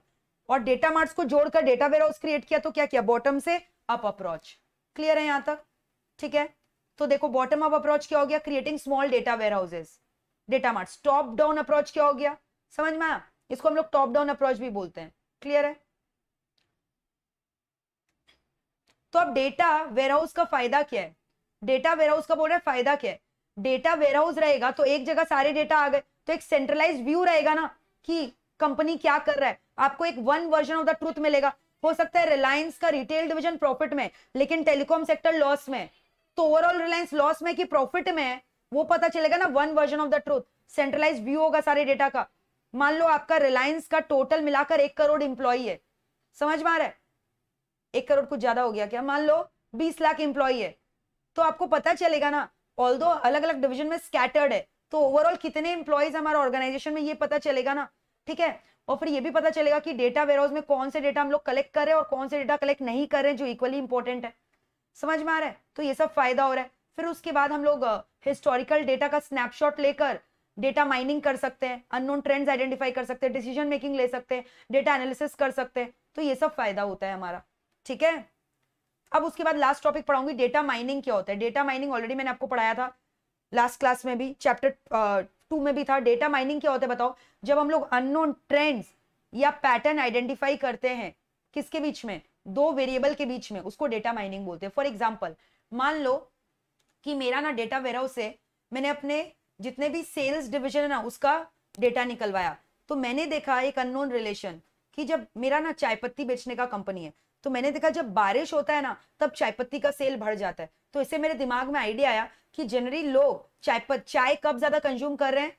और डेटा मार्ट्स को जोड़कर डेटा हाउस क्रिएट किया तो क्या किया बॉटम से अप अप्रोच क्लियर है यहां तक ठीक है तो देखो बॉटम अप अप्रोच क्या हो गया creating small data warehouses data marts top down approach क्या हो गया समझ में आया इसको हम लोग टॉप डाउन अप्रोच भी बोलते हैं क्लियर है तो अब डेटा वेयरहाउस का फायदा क्या है डेटा वेयरहाउस का बोल रहे फायदा क्या है डेटा वेयरहाउस रहेगा तो एक जगह सारे डेटा आ गए तो एक सेंट्रलाइज व्यू रहेगा ना कि कंपनी क्या कर रहा है आपको एक one version of the truth मिलेगा हो सकता है रिलायंस का रिटेल डिविजन प्रॉफिट में लेकिन टेलीकॉम सेक्टर लॉस में तो ओवरऑल रिलायंस लॉस में कि प्रॉफिट में वो पता चलेगा ना one version of the truth centralise view होगा सारे डेटा का मान लो आपका रिलायंस का टोटल मिलाकर एक करोड़ इंप्लॉई है समझ में आ रहा है एक करोड़ कुछ ज्यादा हो गया क्या मान लो बीस लाख इंप्लॉई है तो आपको पता चलेगा ना ऑल अलग अलग डिविजन में स्कैटर्ड है तो ओवरऑल कितने इंप्लॉयज हमारे ऑर्गेनाइजेशन में ये पता चलेगा ना ठीक है और फिर ये भी पता चलेगा कि डेटा वेयरहाउस में कौन से डेटा हम लोग कलेक्ट कर रहे हैं और कौन से डेटा कलेक्ट नहीं कर रहे हैं जो इक्वली इंपॉर्टेंट है समझ में आ रहा है तो ये सब फायदा हो रहा है फिर उसके बाद हम लोग हिस्टोरिकल डेटा का स्नैपशॉट लेकर डेटा माइनिंग कर सकते हैं अननोन ट्रेंड्स आइडेंटिफाई कर सकते हैं डिसीजन मेकिंग ले सकते हैं डेटा एनालिसिस कर सकते हैं तो ये सब फायदा होता है हमारा ठीक है अब उसके बाद लास्ट टॉपिक पढ़ाऊंगी डेटा माइनिंग क्या होता है डेटा माइनिंग ऑलरेडी मैंने आपको पढ़ाया था लास्ट क्लास में भी चैप्टर टू uh, में भी था डेटा माइनिंग क्या होता है बताओ जब हम लोग अननोन ट्रेंड्स या पैटर्न आइडेंटिफाई करते हैं किसके बीच में दो वेरिएबल के बीच में उसको डेटा माइनिंग बोलते हैं फॉर एग्जाम्पल मान लो कि मेरा ना डेटा वेरा उसे मैंने अपने जितने भी सेल्स डिविजन है ना उसका डेटा निकलवाया तो मैंने देखा एक अननोन रिलेशन कि जब मेरा ना चाय पत्ती बेचने का कंपनी है तो मैंने देखा जब बारिश होता है ना तब चाय पत्ती का सेल बढ़ जाता है तो इससे मेरे दिमाग में आइडिया आया कि जनरली लोग चाय चाय कब ज्यादा कंज्यूम कर रहे हैं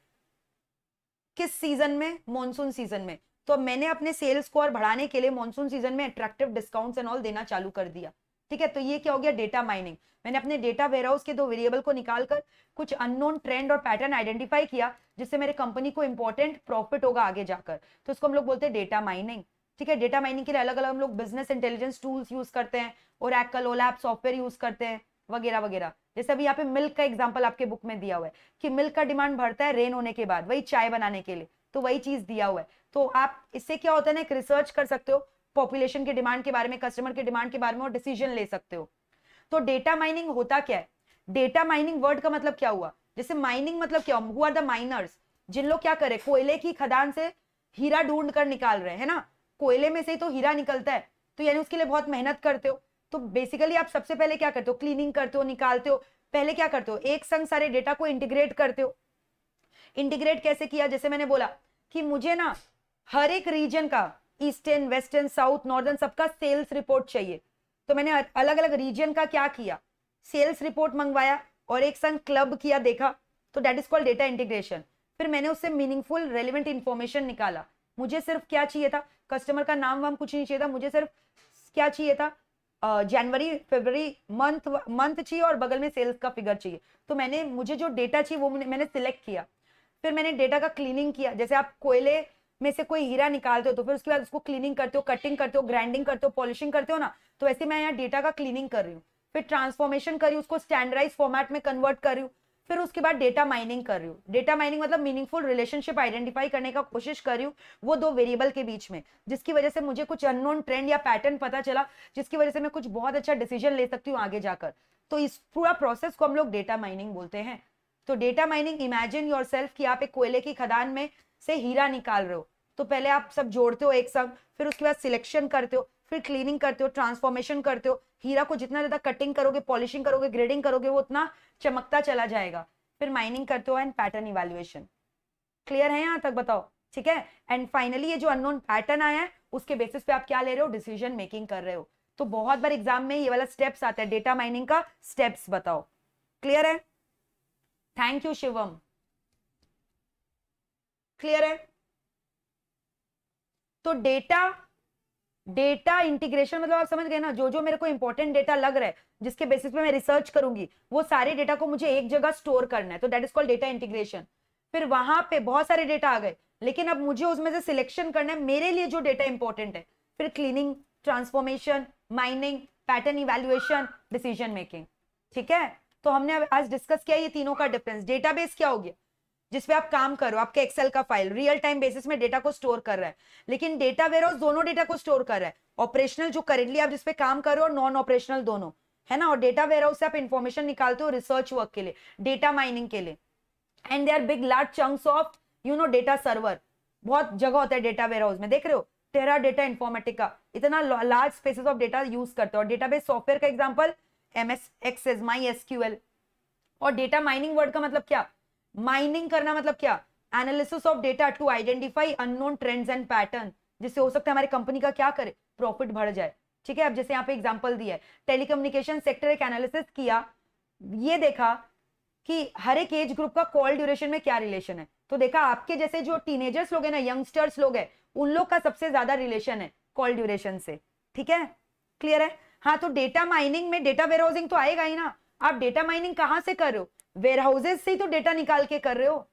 किस सीजन में मॉनसून सीजन में तो मैंने अपने सेल स्कोर बढ़ाने के लिए मॉनसून सीजन में अट्रैक्टिव डिस्काउंट्स एंड ऑल देना चालू कर दिया ठीक है तो ये क्या हो गया डेटा माइनिंग मैंने अपने डेटा वेयरहाउस के दो वेरिएबल को निकालकर कुछ अननोन ट्रेंड और पैटर्न आइडेंटिफाई किया जिससे मेरे कंपनी को इंपॉर्टेंट प्रॉफिट होगा आगे जाकर तो इसको हम लोग बोलते हैं डेटा माइनिंग ठीक है डेटा माइनिंग के लिए अलग अलग हम लोग बिजनेस इंटेलिजेंस टूल्स यूज करते हैं और एक्कल ओलैप सॉफ्टवेयर यूज करते हैं वगैरह वगैरह जैसे अभी यहाँ पे मिल्क का एग्जाम्पल आपके बुक में दिया हुआ है कि मिल्क का डिमांड बढ़ता है रेन होने के बाद वही चाय बनाने के लिए तो वही चीज दिया हुआ है तो आप इससे क्या होता है ना एक रिसर्च कर सकते हो पॉपुलेशन के डिमांड के बारे में कस्टमर के डिमांड के बारे में और डिसीजन ले सकते हो तो डेटा माइनिंग होता क्या है डेटा माइनिंग वर्ड का मतलब क्या हुआ जैसे माइनिंग मतलब क्या हुआ द माइनर्स जिन लोग क्या करे कोयले की खदान से हीरा ढूंढ कर निकाल रहे हैं ना कोयले में से तो हीरा निकलता है तो यानी उसके लिए बहुत मेहनत करते हो तो बेसिकली आप सबसे पहले क्या करते हो क्लीनिंग करते हो निकालते हो पहले क्या करते हो एक संग सारे डेटा को इंटीग्रेट करते हो इंटीग्रेट कैसे किया जैसे मैंने बोला कि मुझे ना हर एक रीजन का ईस्टर्न वेस्टर्न साउथ नॉर्दर्न सबका सेल्स रिपोर्ट चाहिए तो मैंने अलग अलग रीजन का क्या किया सेल्स रिपोर्ट मंगवाया और एक संग क्लब किया देखा तो that is called data integration फिर मैंने उससे मीनिंगफुल रेलिवेंट इन्फॉर्मेशन निकाला मुझे सिर्फ क्या चाहिए था कस्टमर का नाम वाम कुछ नहीं चाहिए था मुझे सिर्फ क्या चाहिए था जनवरी फेबररी मंथ मंथ चाहिए और बगल में सेल्स का फिगर चाहिए तो मैंने मुझे जो डेटा चाहिए वो मैंने सिलेक्ट किया फिर मैंने डेटा का क्लीनिंग किया जैसे आप कोयले में से कोई हीरा निकालते हो तो फिर उसके बाद उसको क्लीनिंग करते हो कटिंग करते हो ग्राइंडिंग करते हो पॉलिशिंग करते हो ना तो वैसे मैं यहाँ डेटा का क्लीनिंग कर रही हूँ फिर ट्रांसफॉर्मेशन करी उसको स्टैंडर्डाइज फॉर्मेट में कन्वर्ट कर रही हूँ फिर उसके बाद डेटा माइनिंग कर रही हूँ डेटा माइनिंग मतलब मीनिंगफुल रिलेशनशिप आइडेंटिफाई करने का कोशिश कर रही हूँ वो दो वेरिएबल के बीच में जिसकी वजह से मुझे कुछ अननोन ट्रेंड या पैटर्न पता चला जिसकी वजह से मैं कुछ बहुत अच्छा डिसीजन ले सकती हूँ आगे जाकर तो इस पूरा प्रोसेस को हम लोग डेटा माइनिंग बोलते हैं तो data mining imagine yourself कि आप एक कोयले की खदान में से हीरा निकाल रहे हो तो पहले आप सब जोड़ते हो एक संग फिर उसके बाद सिलेक्शन करते हो फिर क्लीनिंग करते हो ट्रांसफॉर्मेशन करते हो हीरा को जितना ज़्यादा कटिंग करोगे पॉलिशिंग करोगे ग्रेडिंग करोगे वो उतना चमकता चला जाएगा फिर माइनिंग करते हो एंड पैटर्न इवेल्युएशन क्लियर है यहाँ तक बताओ ठीक है एंड फाइनली ये जो अननोन पैटर्न आया है उसके बेसिस पे आप क्या ले रहे हो डिसीजन मेकिंग कर रहे हो तो बहुत बार एग्जाम में ये वाला स्टेप्स आता है डेटा माइनिंग का स्टेप्स बताओ क्लियर है थैंक यू शिवम क्लियर है तो डेटा डेटा इंटीग्रेशन मतलब आप समझ गए ना जो जो मेरे को इंपॉर्टेंट डेटा लग रहा है जिसके बेसिस पे मैं रिसर्च करूंगी वो सारे डेटा को मुझे एक जगह स्टोर करना है तो that is called data integration फिर वहां पे बहुत सारे डेटा आ गए लेकिन अब मुझे उसमें से सिलेक्शन करना है मेरे लिए जो डेटा इंपॉर्टेंट है फिर cleaning transformation mining pattern evaluation decision making ठीक है तो हमने आज डिस्कस किया ये तीनों का डिफरेंस डेटाबेस क्या हो गया जिसपे आप काम करो आपके एक्सेल का फाइल रियल टाइम बेसिस में डेटा को स्टोर कर रहा है लेकिन डेटा वेयर दोनों डेटा को स्टोर कर रहा है ऑपरेशनल जो करेंटली आप जिसपे काम करो और नॉन ऑपरेशनल दोनों है ना और डेटा वेयर से आप इन्फॉर्मेशन निकालते हो रिसर्च वर्क के लिए डेटा माइनिंग के लिए and they are big large chunks of you know data server बहुत जगह होता है डेटा वेयर हाउस में देख रहे हो टेरा डेटा इन्फॉर्मेटिका इतना large spaces of data use करते हो और बेस सॉफ्टवेयर का example M S Access MySQL और डेटा माइनिंग वर्ड का मतलब क्या माइनिंग करना मतलब क्या analysis of data to identify unknown trends and pattern जिससे हो सकता है हमारी कंपनी का क्या करे प्रॉफिट बढ़ जाए ठीक है अब जैसे यहाँ पे एग्जाम्पल दिया है टेलीकम्युनिकेशन सेक्टर एक एनालिसिस किया ये देखा कि हर एक एज ग्रुप का कॉल ड्यूरेशन में क्या रिलेशन है तो देखा आपके जैसे जो टीनेजर्स लोग हैं ना यंगस्टर्स लोग हैं उन लोग का सबसे ज्यादा रिलेशन है कॉल ड्यूरेशन से ठीक है क्लियर है हाँ तो डेटा माइनिंग में डेटा वेयर हाउसिंग तो आएगा ही ना आप डेटा माइनिंग कहाँ से कर रहे हो वेयरहाउसेज से ही तो डेटा निकाल के कर रहे हो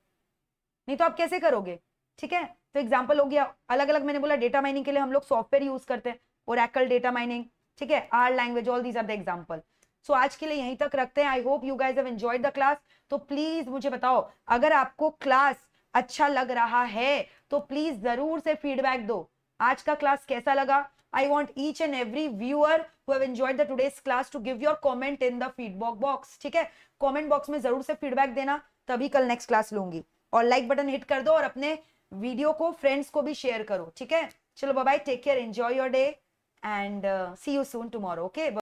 नहीं तो आप कैसे करोगे ठीक है तो एग्जाम्पल हो गया अलग अलग मैंने बोला डेटा माइनिंग के लिए हम लोग सॉफ्टवेयर यूज करते हैं एक्ल डेटा माइनिंग ठीक है R language all these are the example so आज के लिए यहीं तक रखते हैं I hope you guys have enjoy the class तो प्लीज मुझे बताओ अगर आपको क्लास अच्छा लग रहा है तो प्लीज जरूर से फीडबैक दो आज का क्लास कैसा लगा I want each and every viewer who have enjoyed the today's class to give your comment in the feedback box. ठीक है comment box में जरूर से feedback देना तभी कल next class लूंगी और like button hit कर दो और अपने वीडियो को फ्रेंड्स को भी शेयर करो ठीक है चलो bye take care enjoy your day and see you soon tomorrow okay